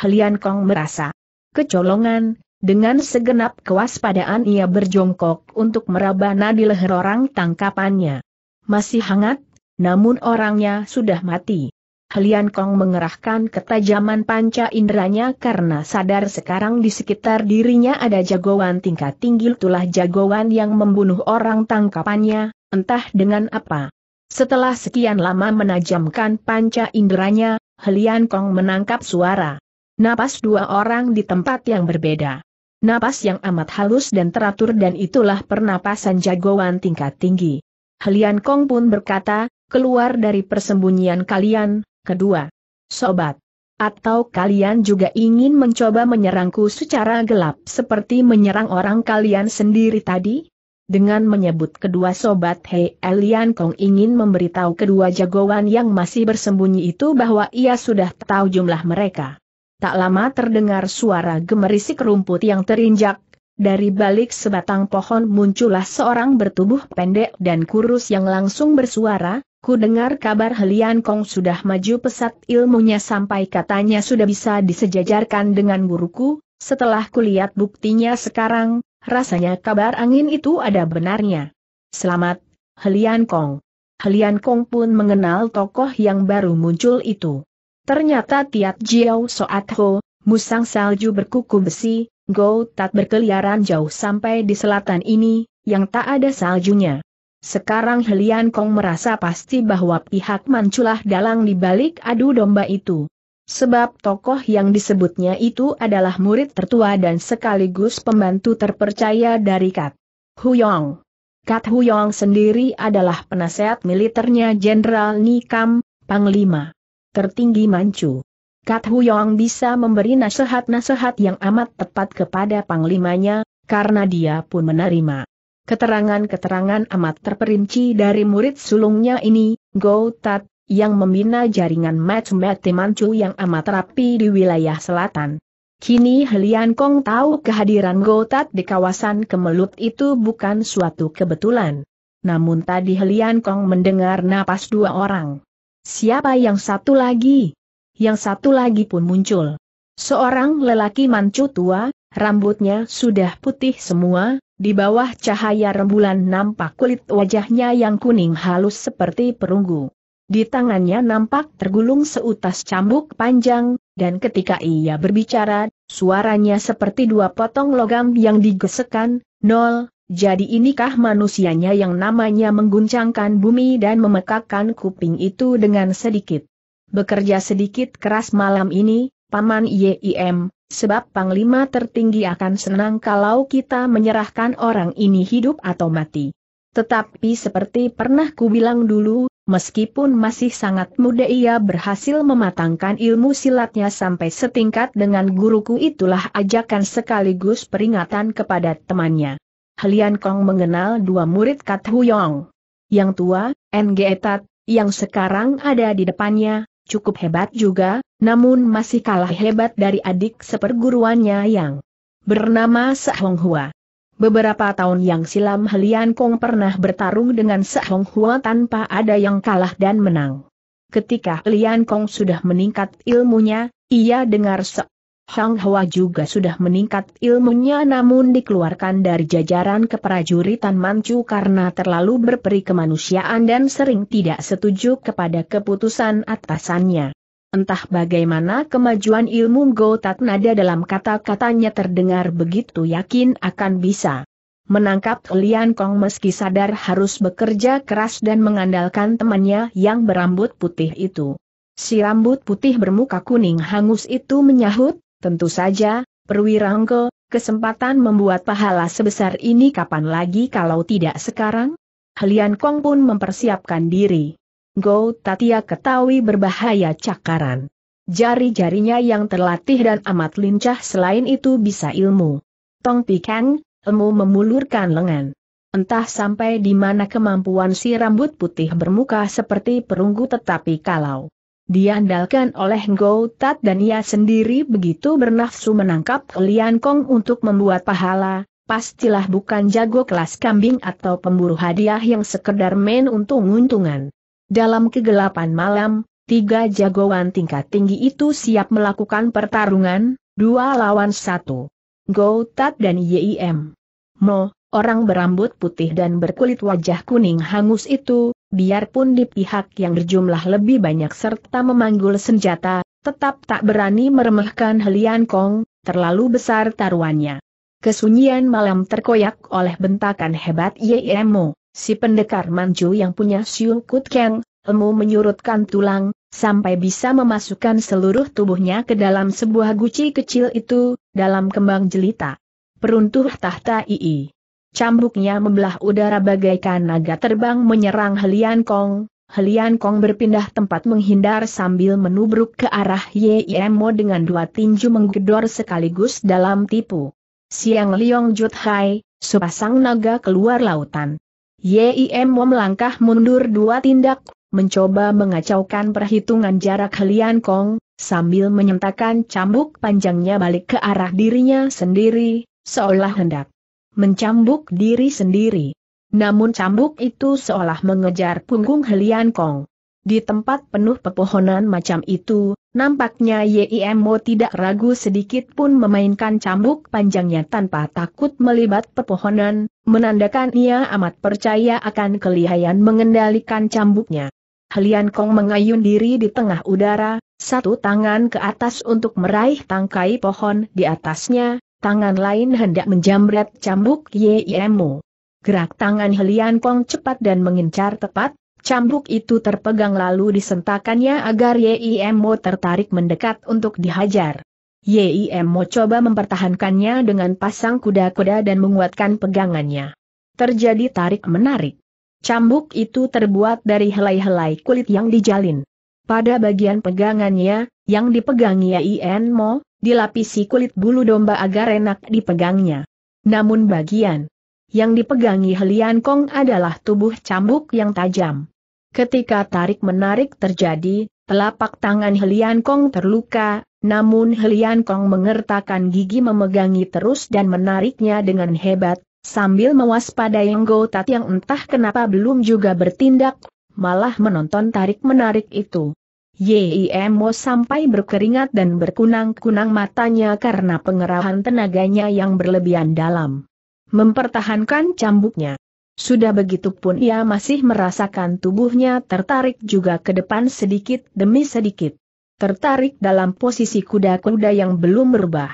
Helian Kong merasa kecolongan, dengan segenap kewaspadaan ia berjongkok untuk meraba nadi leher orang tangkapannya. Masih hangat, namun orangnya sudah mati. Helian Kong mengerahkan ketajaman panca inderanya karena sadar sekarang di sekitar dirinya ada jagoan tingkat tinggi itulah jagoan yang membunuh orang tangkapannya, entah dengan apa. Setelah sekian lama menajamkan panca inderanya, Helian Kong menangkap suara. Napas dua orang di tempat yang berbeda. Napas yang amat halus dan teratur dan itulah pernapasan jagoan tingkat tinggi. Helian Kong pun berkata, keluar dari persembunyian kalian, kedua. Sobat. Atau kalian juga ingin mencoba menyerangku secara gelap seperti menyerang orang kalian sendiri tadi? Dengan menyebut kedua sobat Hei Elian Kong ingin memberitahu kedua jagoan yang masih bersembunyi itu bahwa ia sudah tahu jumlah mereka. Tak lama terdengar suara gemerisik rumput yang terinjak, dari balik sebatang pohon muncullah seorang bertubuh pendek dan kurus yang langsung bersuara, ku dengar kabar Helian Kong sudah maju pesat ilmunya sampai katanya sudah bisa disejajarkan dengan guruku, setelah kulihat buktinya sekarang, Rasanya kabar angin itu ada benarnya. Selamat, Helian Kong. Helian Kong pun mengenal tokoh yang baru muncul itu. Ternyata Tiat Jiao Soat Ho, musang salju berkuku besi, Go Tat berkeliaran jauh sampai di selatan ini, yang tak ada saljunya. Sekarang Helian Kong merasa pasti bahwa pihak manculah dalang di balik adu domba itu. Sebab tokoh yang disebutnya itu adalah murid tertua dan sekaligus pembantu terpercaya dari Kat Huyong. Kat Huyong sendiri adalah penasehat militernya Jenderal Nikam, Panglima Tertinggi Manchu. Kat Huyong bisa memberi nasihat-nasihat yang amat tepat kepada Panglimanya, karena dia pun menerima keterangan-keterangan amat terperinci dari murid sulungnya ini, Go Tat yang membina jaringan match-match Manchu yang amat rapi di wilayah selatan. Kini Helian Kong tahu kehadiran Gotat di kawasan kemelut itu bukan suatu kebetulan. Namun tadi Helian Kong mendengar napas dua orang. Siapa yang satu lagi? Yang satu lagi pun muncul. Seorang lelaki mancu tua, rambutnya sudah putih semua, di bawah cahaya rembulan nampak kulit wajahnya yang kuning halus seperti perunggu. Di tangannya nampak tergulung seutas cambuk panjang, dan ketika ia berbicara, suaranya seperti dua potong logam yang digesekan, nol, jadi inikah manusianya yang namanya mengguncangkan bumi dan memekakkan kuping itu dengan sedikit. Bekerja sedikit keras malam ini, Paman YIM, sebab Panglima tertinggi akan senang kalau kita menyerahkan orang ini hidup atau mati. Tetapi seperti pernah ku bilang dulu, Meskipun masih sangat muda ia berhasil mematangkan ilmu silatnya sampai setingkat dengan guruku itulah ajakan sekaligus peringatan kepada temannya. Helian Kong mengenal dua murid Kat Huyong. Yang tua, NG Etat, yang sekarang ada di depannya, cukup hebat juga, namun masih kalah hebat dari adik seperguruannya yang bernama Sahong Hua. Beberapa tahun yang silam Helian Kong pernah bertarung dengan Sehong Hua tanpa ada yang kalah dan menang. Ketika Helian Kong sudah meningkat ilmunya, ia dengar Se Hong Hua juga sudah meningkat ilmunya namun dikeluarkan dari jajaran keprajuritan Manchu karena terlalu berperi kemanusiaan dan sering tidak setuju kepada keputusan atasannya. Entah bagaimana kemajuan ilmu Go Gotat Nada dalam kata-katanya terdengar begitu yakin akan bisa menangkap Lian Kong meski sadar harus bekerja keras dan mengandalkan temannya yang berambut putih itu. Si rambut putih bermuka kuning hangus itu menyahut, tentu saja, Perwira perwirangko, kesempatan membuat pahala sebesar ini kapan lagi kalau tidak sekarang? Lian Kong pun mempersiapkan diri. Go Tatia ketahui berbahaya cakaran. Jari-jarinya yang terlatih dan amat lincah selain itu bisa ilmu. Tong Pikang, ilmu memulurkan lengan. Entah sampai di mana kemampuan si rambut putih bermuka seperti perunggu tetapi kalau diandalkan oleh Go Tat dan ia sendiri begitu bernafsu menangkap Lian Kong untuk membuat pahala, pastilah bukan jago kelas kambing atau pemburu hadiah yang sekedar main untung-untungan. Dalam kegelapan malam, tiga jagoan tingkat tinggi itu siap melakukan pertarungan, dua lawan satu. Go Tat dan YIM. Mo, orang berambut putih dan berkulit wajah kuning hangus itu, biarpun di pihak yang berjumlah lebih banyak serta memanggul senjata, tetap tak berani meremehkan Helian Kong, terlalu besar taruhannya. Kesunyian malam terkoyak oleh bentakan hebat YIM Mo. Si pendekar manju yang punya Siu Kut Keng, emu menyurutkan tulang, sampai bisa memasukkan seluruh tubuhnya ke dalam sebuah guci kecil itu, dalam kembang jelita. Peruntuh tahta ii. Cambuknya membelah udara bagaikan naga terbang menyerang Helian Kong. Helian Kong berpindah tempat menghindar sambil menubruk ke arah Yimo dengan dua tinju menggedor sekaligus dalam tipu. Siang Liong Jut Hai, sepasang naga keluar lautan. YIM melangkah mundur dua tindak, mencoba mengacaukan perhitungan jarak Helian Kong, sambil menyentakan cambuk panjangnya balik ke arah dirinya sendiri, seolah hendak mencambuk diri sendiri. Namun cambuk itu seolah mengejar punggung Helian Kong. Di tempat penuh pepohonan macam itu, nampaknya YIMO tidak ragu sedikit pun memainkan cambuk panjangnya tanpa takut melibat pepohonan, menandakan ia amat percaya akan kelihayan mengendalikan cambuknya. Helian Kong mengayun diri di tengah udara, satu tangan ke atas untuk meraih tangkai pohon di atasnya, tangan lain hendak menjamret cambuk YIMO. Gerak tangan Helian Kong cepat dan mengincar tepat, Cambuk itu terpegang lalu disentakannya agar YIMO tertarik mendekat untuk dihajar. YIMO coba mempertahankannya dengan pasang kuda-kuda dan menguatkan pegangannya. Terjadi tarik-menarik. Cambuk itu terbuat dari helai-helai kulit yang dijalin. Pada bagian pegangannya, yang dipegang YIMO, dilapisi kulit bulu domba agar enak dipegangnya. Namun bagian yang dipegangi Helian Kong adalah tubuh cambuk yang tajam. Ketika tarik-menarik terjadi, telapak tangan Helian Kong terluka, namun Helian Kong mengertakkan gigi memegangi terus dan menariknya dengan hebat, sambil mewaspadai Tat yang entah kenapa belum juga bertindak, malah menonton tarik-menarik itu. Yimo sampai berkeringat dan berkunang-kunang matanya karena pengerahan tenaganya yang berlebihan dalam mempertahankan cambuknya. Sudah begitu pun ia masih merasakan tubuhnya tertarik juga ke depan sedikit demi sedikit. Tertarik dalam posisi kuda-kuda yang belum berubah.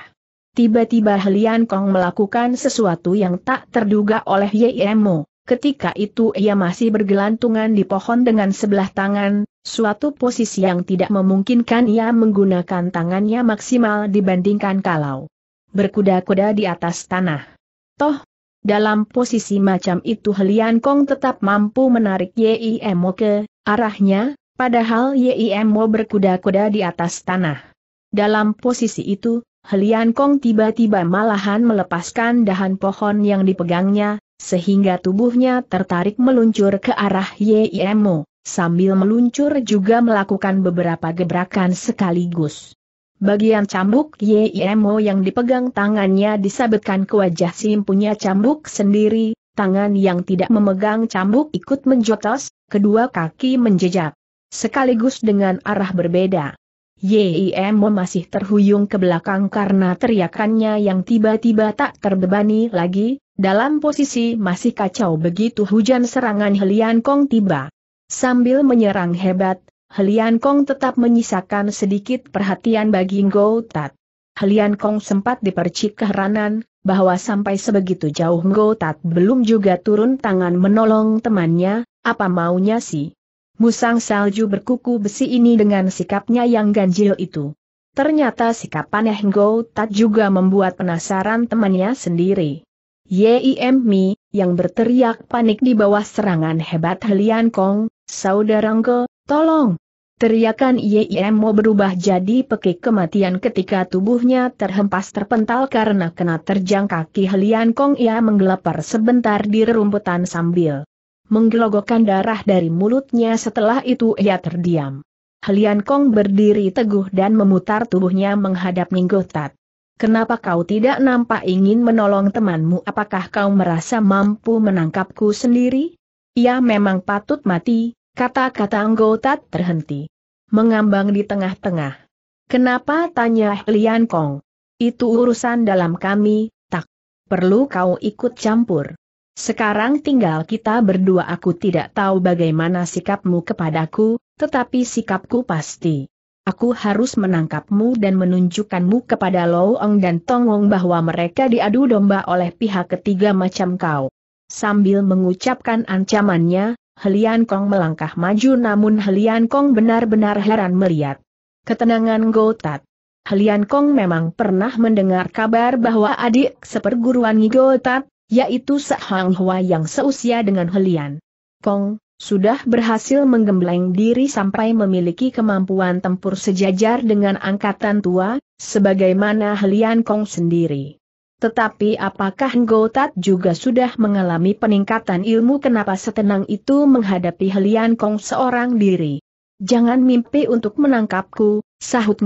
Tiba-tiba Helian Kong melakukan sesuatu yang tak terduga oleh Yemo. Ketika itu ia masih bergelantungan di pohon dengan sebelah tangan, suatu posisi yang tidak memungkinkan ia menggunakan tangannya maksimal dibandingkan kalau berkuda-kuda di atas tanah. Toh, dalam posisi macam itu Helian Kong tetap mampu menarik Yimo ke arahnya, padahal Yimo berkuda-kuda di atas tanah. Dalam posisi itu, Helian Kong tiba-tiba malahan melepaskan dahan pohon yang dipegangnya, sehingga tubuhnya tertarik meluncur ke arah Yimo, sambil meluncur juga melakukan beberapa gebrakan sekaligus. Bagian cambuk Yimo yang dipegang tangannya disabetkan ke wajah Sim punya cambuk sendiri, tangan yang tidak memegang cambuk ikut menjotos, kedua kaki menjejak. Sekaligus dengan arah berbeda. Yimo masih terhuyung ke belakang karena teriakannya yang tiba-tiba tak terbebani lagi, dalam posisi masih kacau begitu hujan serangan Helian Kong tiba. Sambil menyerang hebat, Helian Kong tetap menyisakan sedikit perhatian bagi Go Tat. Helian Kong sempat dipercik keheranan, bahwa sampai sebegitu jauh Go Tat belum juga turun tangan menolong temannya, apa maunya sih? Musang salju berkuku besi ini dengan sikapnya yang ganjil itu. Ternyata sikap aneh Ngo Tat juga membuat penasaran temannya sendiri. Yim Mi, yang berteriak panik di bawah serangan hebat Helian Kong, Saudara Ngo, tolong, Teriakan Yemo berubah jadi pekik kematian ketika tubuhnya terhempas terpental karena kena terjang kaki Helian Kong ia menggelepar sebentar di rerumputan sambil menggelogokkan darah dari mulutnya setelah itu ia terdiam. Helian Kong berdiri teguh dan memutar tubuhnya menghadap Ninggotat. Kenapa kau tidak nampak ingin menolong temanmu apakah kau merasa mampu menangkapku sendiri? Ia memang patut mati, Kata-kata anggota terhenti. Mengambang di tengah-tengah. Kenapa tanya Lian Kong? Itu urusan dalam kami, tak perlu kau ikut campur. Sekarang tinggal kita berdua aku tidak tahu bagaimana sikapmu kepadaku, tetapi sikapku pasti. Aku harus menangkapmu dan menunjukkanmu kepada Lowong dan Tongong bahwa mereka diadu domba oleh pihak ketiga macam kau. Sambil mengucapkan ancamannya, Helian Kong melangkah maju namun Helian Kong benar-benar heran melihat ketenangan Gotat. Helian Kong memang pernah mendengar kabar bahwa adik seperguruan Gotat, yaitu Sehang Hua yang seusia dengan Helian Kong, sudah berhasil menggembleng diri sampai memiliki kemampuan tempur sejajar dengan angkatan tua, sebagaimana Helian Kong sendiri. Tetapi apakah Tat juga sudah mengalami peningkatan ilmu kenapa setenang itu menghadapi Helian Kong seorang diri? Jangan mimpi untuk menangkapku, sahut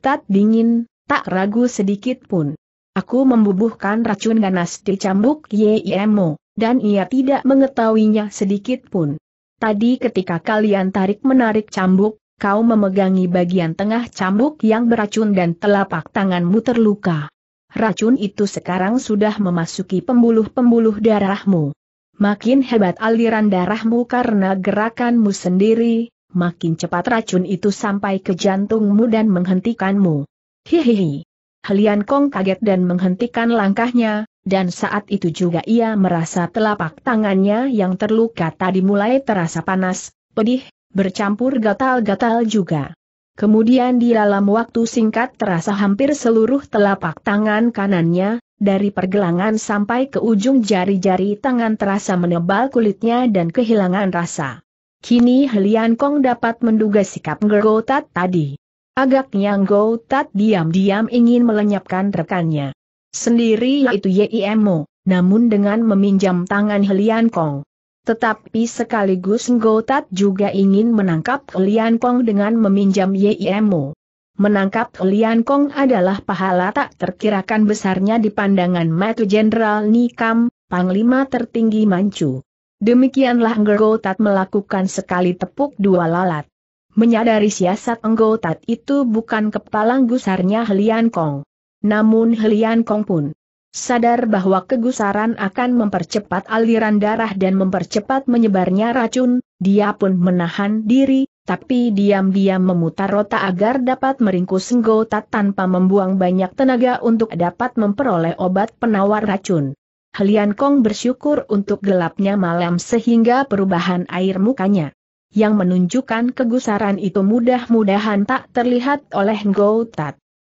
Tat dingin, tak ragu sedikit pun. Aku membubuhkan racun ganas di cambuk Yemo, dan ia tidak mengetahuinya sedikit pun. Tadi ketika kalian tarik-menarik cambuk, kau memegangi bagian tengah cambuk yang beracun dan telapak tanganmu terluka racun itu sekarang sudah memasuki pembuluh-pembuluh darahmu. Makin hebat aliran darahmu karena gerakanmu sendiri, makin cepat racun itu sampai ke jantungmu dan menghentikanmu. Hihihi. Helian Kong kaget dan menghentikan langkahnya, dan saat itu juga ia merasa telapak tangannya yang terluka tadi mulai terasa panas, pedih, bercampur gatal-gatal juga. Kemudian di dalam waktu singkat terasa hampir seluruh telapak tangan kanannya, dari pergelangan sampai ke ujung jari-jari tangan terasa menebal kulitnya dan kehilangan rasa. Kini Helian Kong dapat menduga sikap Nggo tadi. Agaknya Nggo Tat diam-diam ingin melenyapkan rekannya. Sendiri yaitu Yimo, namun dengan meminjam tangan Helian Kong. Tetapi sekaligus Nggotat juga ingin menangkap Lian Kong dengan meminjam YIMO. Menangkap Lian Kong adalah pahala tak terkirakan besarnya di pandangan Matu Jenderal Nikam, Panglima tertinggi Manchu. Demikianlah Nggotat melakukan sekali tepuk dua lalat. Menyadari siasat Nggotat itu bukan kepala gusarnya Lian Kong. Namun Lian Kong pun sadar bahwa kegusaran akan mempercepat aliran darah dan mempercepat menyebarnya racun, dia pun menahan diri, tapi diam-diam memutar otak agar dapat meringkus senggota tanpa membuang banyak tenaga untuk dapat memperoleh obat penawar racun. Helian Kong bersyukur untuk gelapnya malam sehingga perubahan air mukanya yang menunjukkan kegusaran itu mudah-mudahan tak terlihat oleh Ngo Tat.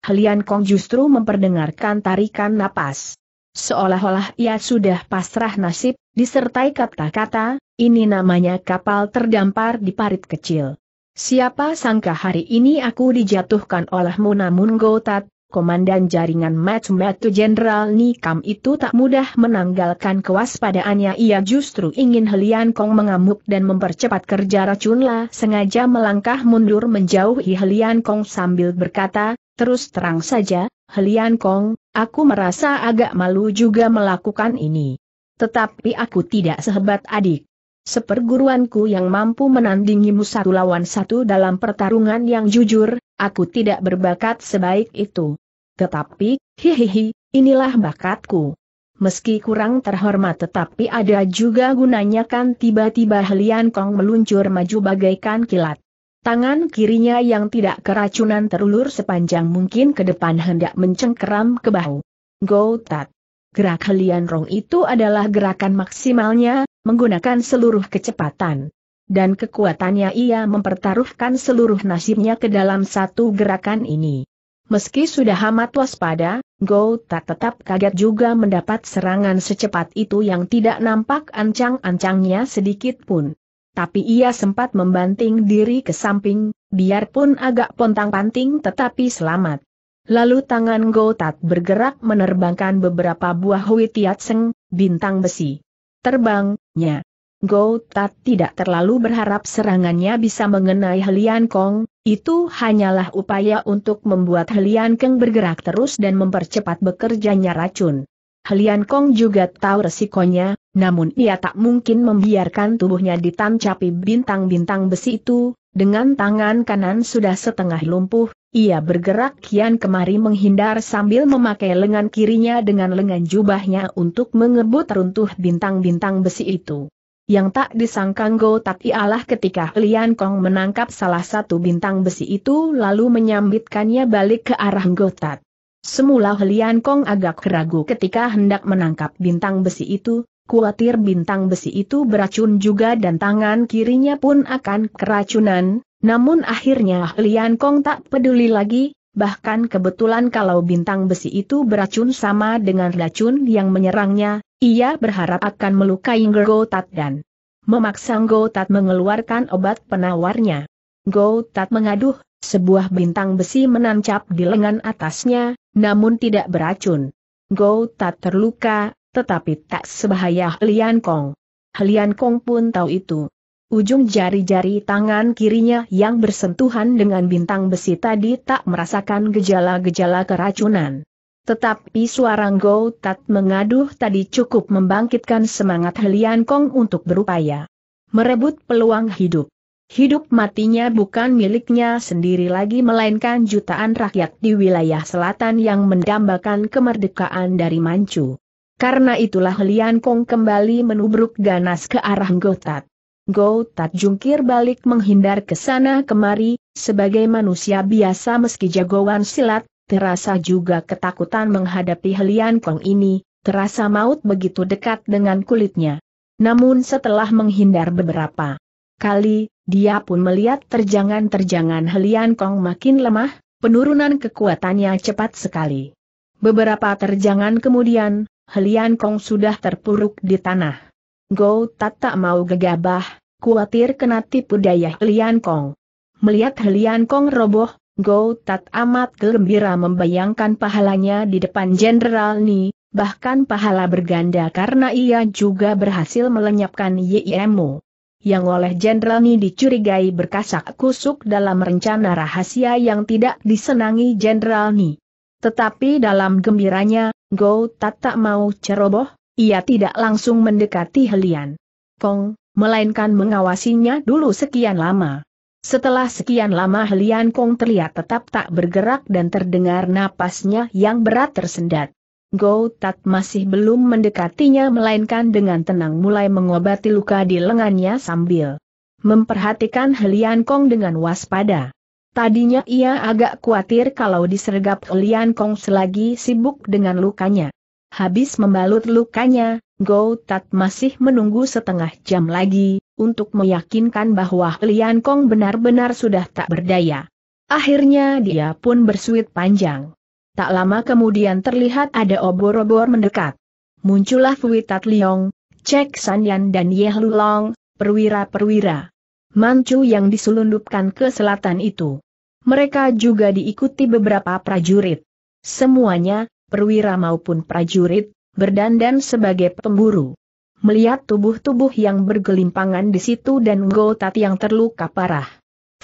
Helian Kong justru memperdengarkan tarikan napas. Seolah-olah ia sudah pasrah nasib, disertai kata-kata, ini namanya kapal terdampar di parit kecil. Siapa sangka hari ini aku dijatuhkan oleh namun Gotat, Komandan jaringan metu-metu Jenderal Nikam itu tak mudah menanggalkan kewaspadaannya ia justru ingin Helian Kong mengamuk dan mempercepat kerja racunlah sengaja melangkah mundur menjauhi Helian Kong sambil berkata, Terus terang saja, Helian Kong, aku merasa agak malu juga melakukan ini. Tetapi aku tidak sehebat adik. Seperguruanku yang mampu menandingimu satu lawan satu dalam pertarungan yang jujur, aku tidak berbakat sebaik itu. Tetapi, hihihi, inilah bakatku. Meski kurang terhormat tetapi ada juga gunanya kan tiba-tiba Helian Kong meluncur maju bagaikan kilat. Tangan kirinya yang tidak keracunan terulur sepanjang mungkin ke depan hendak mencengkeram ke bahu. Go Tat. Gerak helian rong itu adalah gerakan maksimalnya, menggunakan seluruh kecepatan. Dan kekuatannya ia mempertaruhkan seluruh nasibnya ke dalam satu gerakan ini. Meski sudah amat waspada, Go tak tetap kaget juga mendapat serangan secepat itu yang tidak nampak ancang-ancangnya sedikit pun tapi ia sempat membanting diri ke samping, biarpun agak pontang-panting tetapi selamat. Lalu tangan Gotat bergerak menerbangkan beberapa buah Hui seng, bintang besi. Terbang,nya. Gotat tidak terlalu berharap serangannya bisa mengenai Helian Kong, itu hanyalah upaya untuk membuat Helian Kong bergerak terus dan mempercepat bekerjanya racun. Helian Kong juga tahu resikonya, namun ia tak mungkin membiarkan tubuhnya ditancapi bintang-bintang besi itu, dengan tangan kanan sudah setengah lumpuh, ia bergerak kian kemari menghindar sambil memakai lengan kirinya dengan lengan jubahnya untuk mengebut runtuh bintang-bintang besi itu. Yang tak disangka disangkang tak ialah ketika Lian Kong menangkap salah satu bintang besi itu lalu menyambitkannya balik ke arah gotak. Semula Lian Kong agak ragu ketika hendak menangkap bintang besi itu, Kuatir bintang besi itu beracun juga dan tangan kirinya pun akan keracunan, namun akhirnya Lian Kong tak peduli lagi, bahkan kebetulan kalau bintang besi itu beracun sama dengan racun yang menyerangnya, ia berharap akan melukai Ngo Tat dan memaksa Ngo Tat mengeluarkan obat penawarnya. Ngo Tat mengaduh, sebuah bintang besi menancap di lengan atasnya, namun tidak beracun. Go Tat terluka, tetapi tak sebahaya Helian Kong. Helian Kong pun tahu itu. Ujung jari-jari tangan kirinya yang bersentuhan dengan bintang besi tadi tak merasakan gejala-gejala keracunan. Tetapi suara Go Tat mengaduh tadi cukup membangkitkan semangat Helian Kong untuk berupaya merebut peluang hidup. Hidup matinya bukan miliknya sendiri lagi melainkan jutaan rakyat di wilayah selatan yang mendambakan kemerdekaan dari Manchu. Karena itulah Lian Kong kembali menubruk ganas ke arah Gotat. Gotat jungkir balik menghindar ke sana kemari, sebagai manusia biasa meski jagoan silat, terasa juga ketakutan menghadapi Lian Kong ini, terasa maut begitu dekat dengan kulitnya. Namun setelah menghindar beberapa kali, dia pun melihat terjangan-terjangan Lian Kong makin lemah, penurunan kekuatannya cepat sekali. Beberapa terjangan kemudian, Helian Kong sudah terpuruk di tanah. Go Tat tak mau gegabah, kuatir kena tipu daya Helian Kong. Melihat Helian Kong roboh, Go Tat amat gembira membayangkan pahalanya di depan Jenderal Ni, bahkan pahala berganda karena ia juga berhasil melenyapkan YIMU Yang oleh Jenderal Ni dicurigai berkasak kusuk dalam rencana rahasia yang tidak disenangi Jenderal Ni. Tetapi dalam gembiranya, Go tak tak mau ceroboh, ia tidak langsung mendekati Helian. Kong, melainkan mengawasinya dulu sekian lama. Setelah sekian lama Helian Kong terlihat tetap tak bergerak dan terdengar napasnya yang berat tersendat. Go Tat masih belum mendekatinya melainkan dengan tenang mulai mengobati luka di lengannya sambil memperhatikan Helian Kong dengan waspada. Tadinya ia agak khawatir kalau disergap Lian Kong selagi sibuk dengan lukanya. Habis membalut lukanya, Go Tat masih menunggu setengah jam lagi, untuk meyakinkan bahwa Lian Kong benar-benar sudah tak berdaya. Akhirnya dia pun bersuit panjang. Tak lama kemudian terlihat ada obor-obor mendekat. Muncullah Fui Tat Liong, Cek Yan dan Yeh Lulong, perwira-perwira. mancu yang diselundupkan ke selatan itu. Mereka juga diikuti beberapa prajurit. Semuanya, perwira maupun prajurit, berdandan sebagai pemburu. Melihat tubuh-tubuh yang bergelimpangan di situ dan Tat yang terluka parah.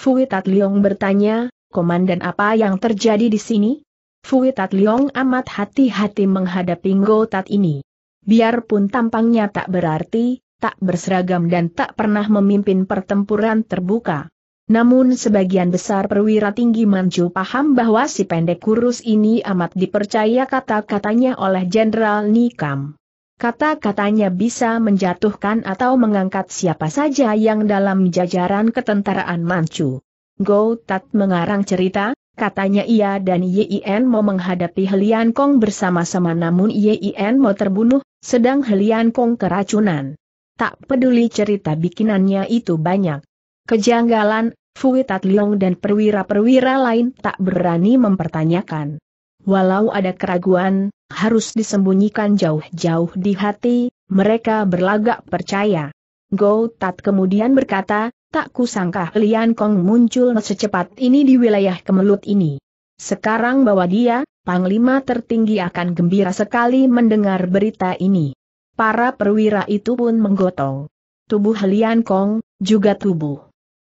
Tat Leong bertanya, Komandan apa yang terjadi di sini? Tat Leong amat hati-hati menghadapi Tat ini. Biarpun tampangnya tak berarti, tak berseragam dan tak pernah memimpin pertempuran terbuka. Namun sebagian besar perwira tinggi Manju paham bahwa si pendek kurus ini amat dipercaya kata-katanya oleh Jenderal Nikam. Kata-katanya bisa menjatuhkan atau mengangkat siapa saja yang dalam jajaran ketentaraan Manchu. Go Tat mengarang cerita, katanya ia dan Yien mau menghadapi Helian Kong bersama-sama namun Yien mau terbunuh, sedang Helian Kong keracunan. Tak peduli cerita bikinannya itu banyak. Kejanggalan, Fui Tat dan perwira-perwira lain tak berani mempertanyakan. Walau ada keraguan, harus disembunyikan jauh-jauh di hati, mereka berlagak percaya. Go Tat kemudian berkata, tak kusangka Lian Kong muncul secepat ini di wilayah kemelut ini. Sekarang bahwa dia, Panglima tertinggi akan gembira sekali mendengar berita ini. Para perwira itu pun menggotong. Tubuh Lian Kong, juga tubuh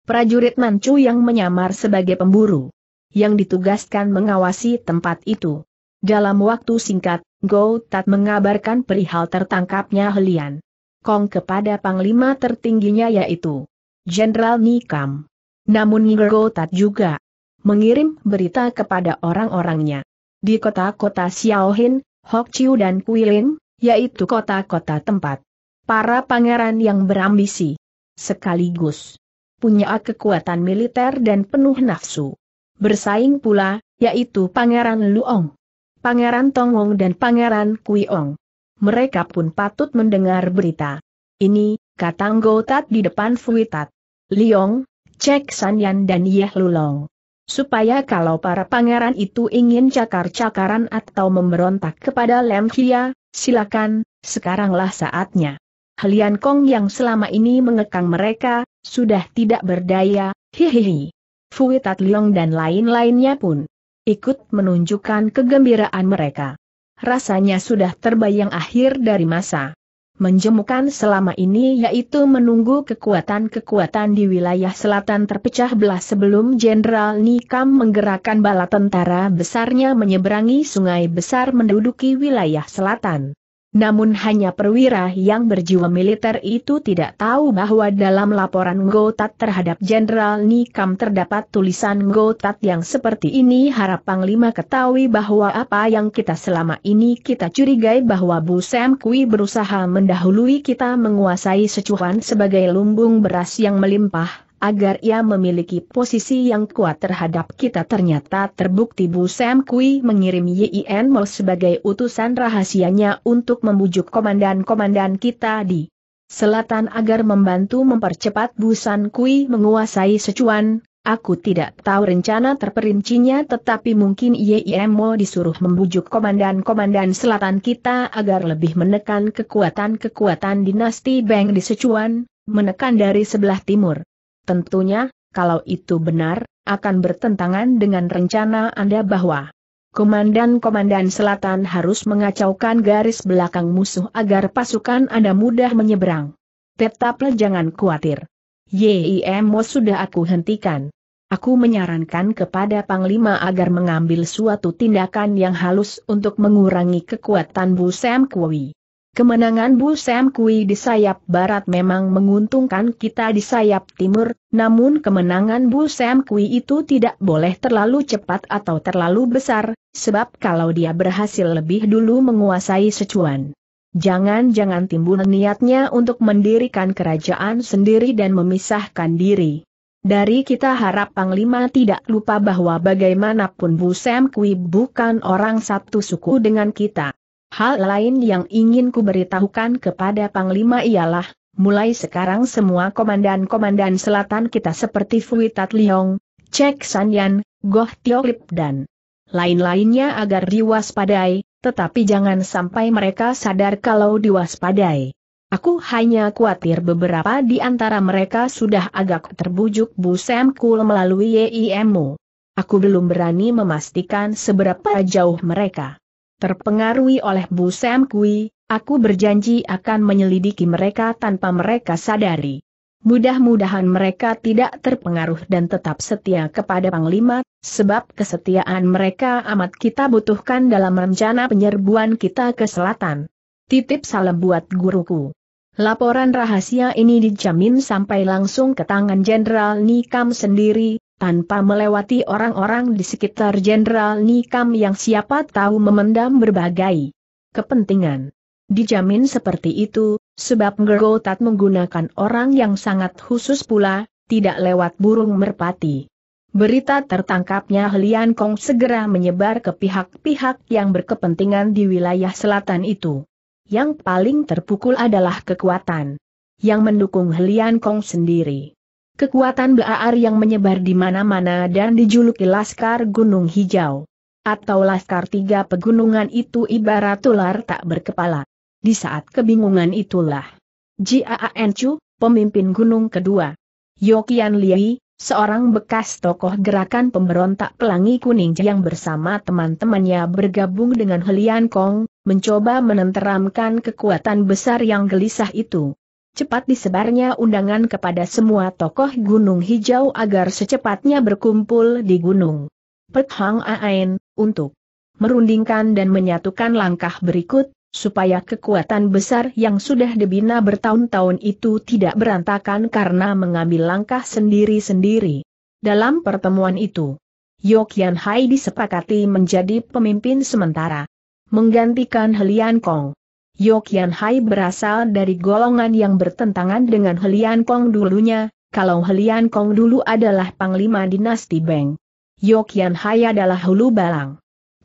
prajurit Manchu yang menyamar sebagai pemburu. Yang ditugaskan mengawasi tempat itu. Dalam waktu singkat, Go Tat mengabarkan perihal tertangkapnya Helian. Kong kepada panglima tertingginya yaitu Jenderal Nikam. Namun Go Tat juga mengirim berita kepada orang-orangnya. Di kota-kota Xiaohin, Hokchiu dan Kuilin, yaitu kota-kota tempat para pangeran yang berambisi. Sekaligus punya kekuatan militer dan penuh nafsu. Bersaing pula, yaitu Pangeran Luong, Pangeran Tongong dan Pangeran Kuiong. Mereka pun patut mendengar berita. Ini, kata Ngotat di depan Fuitat. Liong, Cek Sanyan dan Yeh Lulong. Supaya kalau para pangeran itu ingin cakar-cakaran atau memberontak kepada Lem Hia, silakan, sekaranglah saatnya. Helian Kong yang selama ini mengekang mereka, sudah tidak berdaya, hihihi. Fui Tat dan lain-lainnya pun ikut menunjukkan kegembiraan mereka. Rasanya sudah terbayang akhir dari masa menjemukan selama ini yaitu menunggu kekuatan-kekuatan di wilayah selatan terpecah belah sebelum Jenderal Nikam menggerakkan bala tentara besarnya menyeberangi sungai besar menduduki wilayah selatan. Namun hanya perwira yang berjiwa militer itu tidak tahu bahwa dalam laporan Gotat terhadap Jenderal Nikam terdapat tulisan Gotat yang seperti ini harap Panglima ketahui bahwa apa yang kita selama ini kita curigai bahwa Bu Sam Kui berusaha mendahului kita menguasai secuhan sebagai lumbung beras yang melimpah agar ia memiliki posisi yang kuat terhadap kita ternyata terbukti Bu Sam Kui mengirim Yin Mo sebagai utusan rahasianya untuk membujuk komandan-komandan kita di selatan agar membantu mempercepat Bu Sam Kui menguasai Secuan. Aku tidak tahu rencana terperincinya tetapi mungkin Yin Mo disuruh membujuk komandan-komandan selatan kita agar lebih menekan kekuatan-kekuatan dinasti Beng di Secuan, menekan dari sebelah timur. Tentunya, kalau itu benar, akan bertentangan dengan rencana Anda bahwa Komandan-komandan selatan harus mengacaukan garis belakang musuh agar pasukan Anda mudah menyeberang. Tetaplah jangan khawatir. YIMO sudah aku hentikan. Aku menyarankan kepada Panglima agar mengambil suatu tindakan yang halus untuk mengurangi kekuatan Bu Sam Kui. Kemenangan Bu Sam Kui di sayap barat memang menguntungkan kita di sayap timur, namun kemenangan Bu Sam Kui itu tidak boleh terlalu cepat atau terlalu besar, sebab kalau dia berhasil lebih dulu menguasai secuan. Jangan-jangan timbul niatnya untuk mendirikan kerajaan sendiri dan memisahkan diri. Dari kita harap Panglima tidak lupa bahwa bagaimanapun Bu Sam Kui bukan orang satu suku dengan kita. Hal lain yang ingin ku beritahukan kepada Panglima ialah, mulai sekarang semua komandan-komandan selatan kita seperti Fuitat Liong, Cek Sanyan, Goh Tioklip dan lain-lainnya agar diwaspadai, tetapi jangan sampai mereka sadar kalau diwaspadai. Aku hanya khawatir beberapa di antara mereka sudah agak terbujuk busemkul melalui YIMU. Aku belum berani memastikan seberapa jauh mereka Terpengaruhi oleh Bu Sam Kui, aku berjanji akan menyelidiki mereka tanpa mereka sadari. Mudah-mudahan mereka tidak terpengaruh dan tetap setia kepada Panglima, sebab kesetiaan mereka amat kita butuhkan dalam rencana penyerbuan kita ke selatan. Titip salam buat guruku. Laporan rahasia ini dijamin sampai langsung ke tangan Jenderal Nikam sendiri, tanpa melewati orang-orang di sekitar Jenderal Nikam yang siapa tahu memendam berbagai kepentingan. Dijamin seperti itu, sebab Ngergotat menggunakan orang yang sangat khusus pula, tidak lewat burung merpati. Berita tertangkapnya Helian Kong segera menyebar ke pihak-pihak yang berkepentingan di wilayah selatan itu. Yang paling terpukul adalah kekuatan yang mendukung Helian Kong sendiri. Kekuatan BAAR yang menyebar di mana-mana dan dijuluki Laskar Gunung Hijau. Atau Laskar Tiga Pegunungan itu ibarat ular tak berkepala. Di saat kebingungan itulah. Jiaan Chu, pemimpin gunung kedua. Yokian Li, seorang bekas tokoh gerakan pemberontak pelangi kuning yang bersama teman-temannya bergabung dengan Helian Kong, mencoba menenteramkan kekuatan besar yang gelisah itu cepat disebarnya undangan kepada semua tokoh Gunung Hijau agar secepatnya berkumpul di gunung. Pek Hang untuk merundingkan dan menyatukan langkah berikut, supaya kekuatan besar yang sudah dibina bertahun-tahun itu tidak berantakan karena mengambil langkah sendiri-sendiri. Dalam pertemuan itu, Yokian Hai disepakati menjadi pemimpin sementara, menggantikan Helian Kong. Yokian Hai berasal dari golongan yang bertentangan dengan Helian Kong dulunya, kalau Helian Kong dulu adalah panglima dinasti Beng. Yokian Hai adalah hulu balang.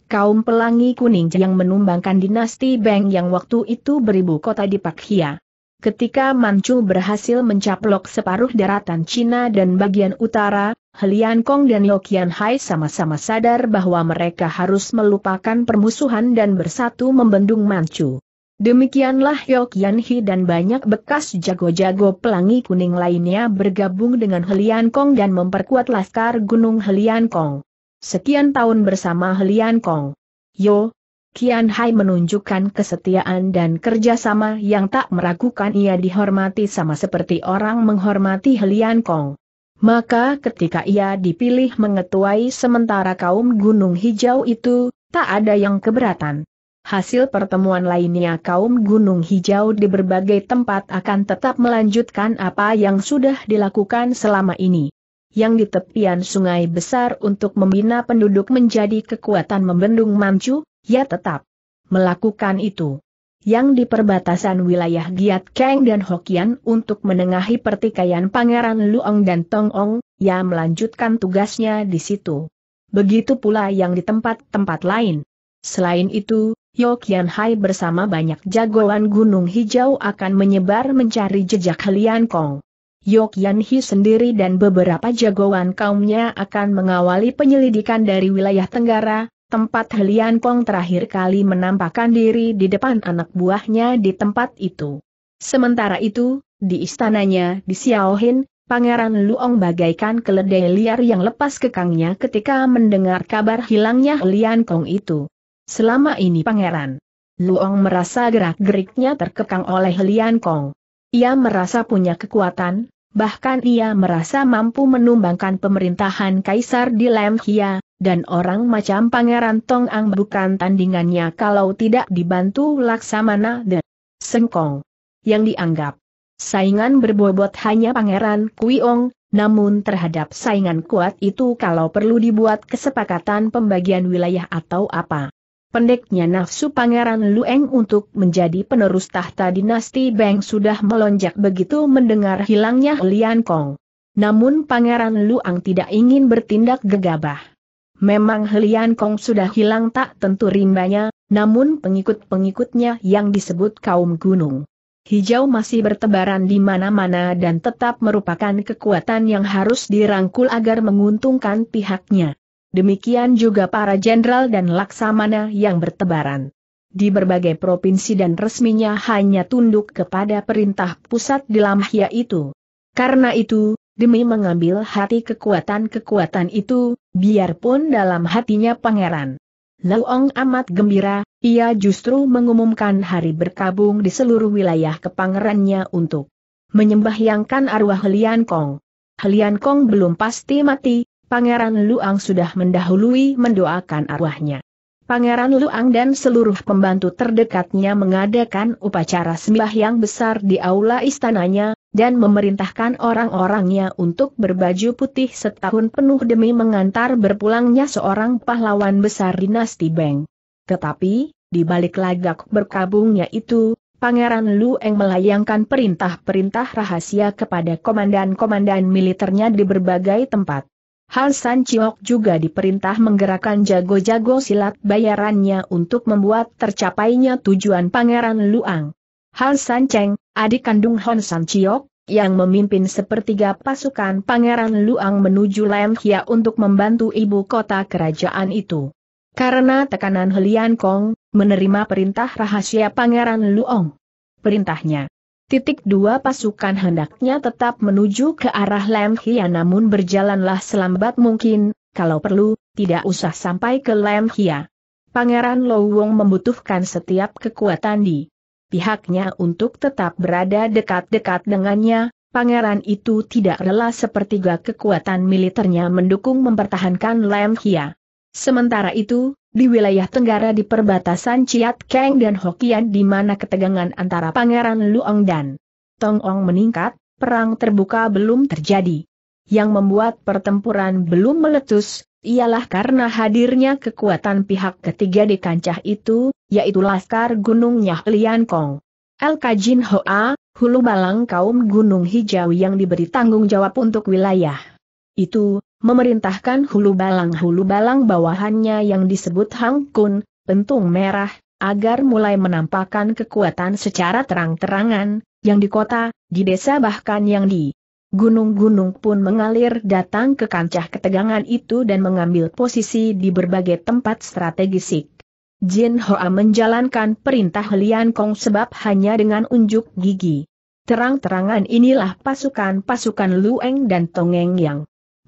Kaum pelangi kuning yang menumbangkan dinasti Beng yang waktu itu beribu kota di Pakhia. Ketika Manchu berhasil mencaplok separuh daratan Cina dan bagian utara, Helian Kong dan Yokian Hai sama-sama sadar bahwa mereka harus melupakan permusuhan dan bersatu membendung Manchu. Demikianlah Hi dan banyak bekas jago-jago pelangi kuning lainnya bergabung dengan Helian Kong dan memperkuat laskar Gunung Helian Kong. Sekian tahun bersama Helian Kong. Yo, Kian Hai menunjukkan kesetiaan dan kerjasama yang tak meragukan ia dihormati sama seperti orang menghormati Helian Kong. Maka ketika ia dipilih mengetuai sementara kaum Gunung Hijau itu, tak ada yang keberatan hasil pertemuan lainnya kaum Gunung Hijau di berbagai tempat akan tetap melanjutkan apa yang sudah dilakukan selama ini. Yang di tepian sungai besar untuk membina penduduk menjadi kekuatan membendung mancu, ya tetap melakukan itu. Yang di perbatasan wilayah Giat Keng dan Hokian untuk menengahi pertikaian Pangeran Luong dan Tong Ong, ya melanjutkan tugasnya di situ. Begitu pula yang di tempat-tempat lain. Selain itu, Yokian Hai bersama banyak jagoan Gunung Hijau akan menyebar mencari jejak Helian Kong. Yokian Hi sendiri dan beberapa jagoan kaumnya akan mengawali penyelidikan dari wilayah Tenggara, tempat Helian Kong terakhir kali menampakkan diri di depan anak buahnya di tempat itu. Sementara itu, di istananya di Xiaohin, Pangeran Luong bagaikan keledai liar yang lepas kekangnya ketika mendengar kabar hilangnya Helian Kong itu. Selama ini pangeran Luong merasa gerak-geriknya terkekang oleh Lian Kong. Ia merasa punya kekuatan, bahkan ia merasa mampu menumbangkan pemerintahan kaisar di Lam Hia, dan orang macam Pangeran Tong Ang bukan tandingannya kalau tidak dibantu Laksamana dan Sengkong. Yang dianggap saingan berbobot hanya Pangeran Kuiong, namun terhadap saingan kuat itu kalau perlu dibuat kesepakatan pembagian wilayah atau apa. Pendeknya nafsu Pangeran Lueng untuk menjadi penerus tahta dinasti Beng sudah melonjak begitu mendengar hilangnya Lian Kong. Namun Pangeran Luang tidak ingin bertindak gegabah. Memang Lian Kong sudah hilang tak tentu rimbanya, namun pengikut-pengikutnya yang disebut kaum gunung. Hijau masih bertebaran di mana-mana dan tetap merupakan kekuatan yang harus dirangkul agar menguntungkan pihaknya demikian juga para jenderal dan laksamana yang bertebaran. Di berbagai provinsi dan resminya hanya tunduk kepada perintah pusat di Lamhya itu. Karena itu, demi mengambil hati kekuatan-kekuatan itu, biarpun dalam hatinya pangeran. Lauong amat gembira, ia justru mengumumkan hari berkabung di seluruh wilayah kepangerannya untuk menyembahyangkan arwah Lian Kong. Lian Kong belum pasti mati, Pangeran Luang sudah mendahului mendoakan arwahnya. Pangeran Luang dan seluruh pembantu terdekatnya mengadakan upacara sembah yang besar di aula istananya, dan memerintahkan orang-orangnya untuk berbaju putih setahun penuh demi mengantar berpulangnya seorang pahlawan besar dinasti Beng. Tetapi, di balik lagak berkabungnya itu, Pangeran Lueng melayangkan perintah-perintah rahasia kepada komandan-komandan militernya di berbagai tempat. Han San Chiok juga diperintah menggerakkan jago-jago silat bayarannya untuk membuat tercapainya tujuan Pangeran Luang. Han San Cheng, adik kandung Han San Chiok, yang memimpin sepertiga pasukan Pangeran Luang menuju Lam Hia untuk membantu ibu kota kerajaan itu. Karena tekanan Helian Kong, menerima perintah rahasia Pangeran Luang. Perintahnya Titik dua pasukan hendaknya tetap menuju ke arah Lem Hia namun berjalanlah selambat mungkin, kalau perlu, tidak usah sampai ke Lem Hia. Pangeran Lowong membutuhkan setiap kekuatan di pihaknya untuk tetap berada dekat-dekat dengannya, pangeran itu tidak rela sepertiga kekuatan militernya mendukung mempertahankan Lem Hia. Sementara itu, di wilayah tenggara di perbatasan Ciat Kang dan Hokian di mana ketegangan antara Pangeran Luong dan Tong Ong meningkat, perang terbuka belum terjadi. Yang membuat pertempuran belum meletus, ialah karena hadirnya kekuatan pihak ketiga di kancah itu, yaitu Laskar Gunung Nyah Lian Kong. El Hoa, hulu balang kaum Gunung Hijau yang diberi tanggung jawab untuk wilayah. Itu, memerintahkan hulu balang-hulu balang bawahannya yang disebut Hang Kun, Pentung Merah, agar mulai menampakkan kekuatan secara terang-terangan, yang di kota, di desa bahkan yang di gunung-gunung pun mengalir datang ke kancah ketegangan itu dan mengambil posisi di berbagai tempat strategisik. Jin Hoa menjalankan perintah Lian Kong sebab hanya dengan unjuk gigi. Terang-terangan inilah pasukan-pasukan Lueng dan Tongeng yang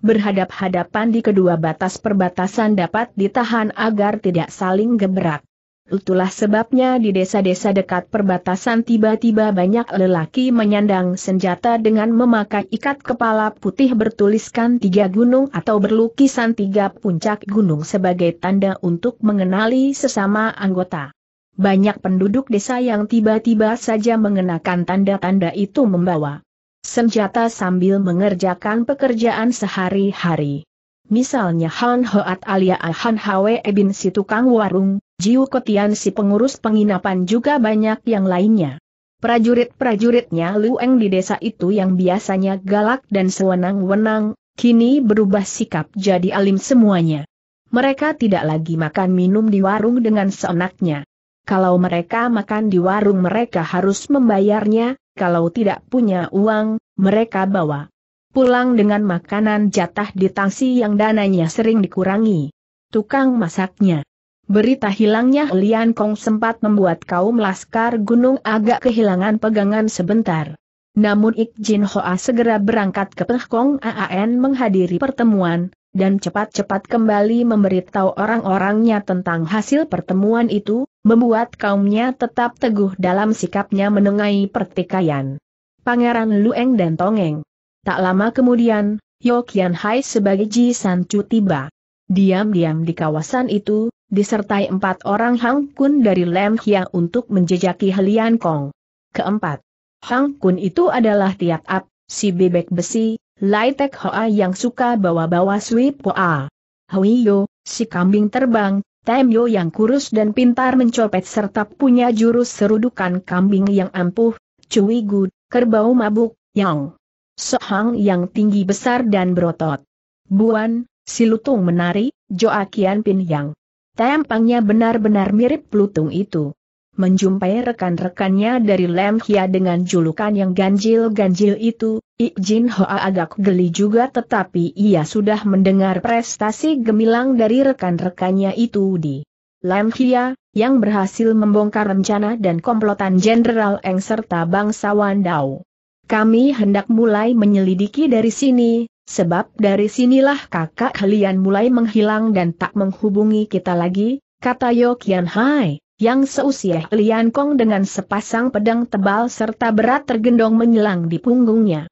berhadap-hadapan di kedua batas perbatasan dapat ditahan agar tidak saling gebrak. Itulah sebabnya di desa-desa dekat perbatasan tiba-tiba banyak lelaki menyandang senjata dengan memakai ikat kepala putih bertuliskan tiga gunung atau berlukisan tiga puncak gunung sebagai tanda untuk mengenali sesama anggota. Banyak penduduk desa yang tiba-tiba saja mengenakan tanda-tanda itu membawa senjata sambil mengerjakan pekerjaan sehari-hari. Misalnya Han Hoat alia Han Hwe Ebin si tukang warung, Jiu Kotian si pengurus penginapan juga banyak yang lainnya. Prajurit-prajuritnya Lueng di desa itu yang biasanya galak dan sewenang-wenang, kini berubah sikap jadi alim semuanya. Mereka tidak lagi makan minum di warung dengan seenaknya. Kalau mereka makan di warung mereka harus membayarnya, kalau tidak punya uang, mereka bawa pulang dengan makanan jatah di tangsi yang dananya sering dikurangi. Tukang masaknya. Berita hilangnya Lian Kong sempat membuat kaum Laskar Gunung agak kehilangan pegangan sebentar. Namun Ik Jin Hoa segera berangkat ke Pekong AAN menghadiri pertemuan, dan cepat-cepat kembali memberitahu orang-orangnya tentang hasil pertemuan itu, membuat kaumnya tetap teguh dalam sikapnya menengahi pertikaian. Pangeran Lueng dan Tongeng. Tak lama kemudian, Yokian Hai sebagai Ji San Chu tiba. Diam-diam di kawasan itu, disertai empat orang Hang Kun dari Lem Hia untuk menjejaki Helian Kong. Keempat, Hang Kun itu adalah Tiap Ap, si bebek besi, Lai Tek Hoa yang suka bawa-bawa Sui Poa. Hui Yo, si kambing terbang, Temyo yang kurus dan pintar mencopet serta punya jurus serudukan kambing yang ampuh, cuwi Gu, kerbau mabuk, Yang. Sohang yang tinggi besar dan berotot. Buan, si lutung menari, Joakian Pin Yang. Tampangnya benar-benar mirip lutung itu menjumpai rekan-rekannya dari Lem Hia dengan julukan yang ganjil-ganjil itu, Ik Jin Hoa agak geli juga tetapi ia sudah mendengar prestasi gemilang dari rekan-rekannya itu di Lem Hia, yang berhasil membongkar rencana dan komplotan Jenderal Eng serta bangsawan Dao. Kami hendak mulai menyelidiki dari sini, sebab dari sinilah kakak kalian mulai menghilang dan tak menghubungi kita lagi, kata Yo Kian Hai yang seusia Lian Kong dengan sepasang pedang tebal serta berat tergendong menyelang di punggungnya.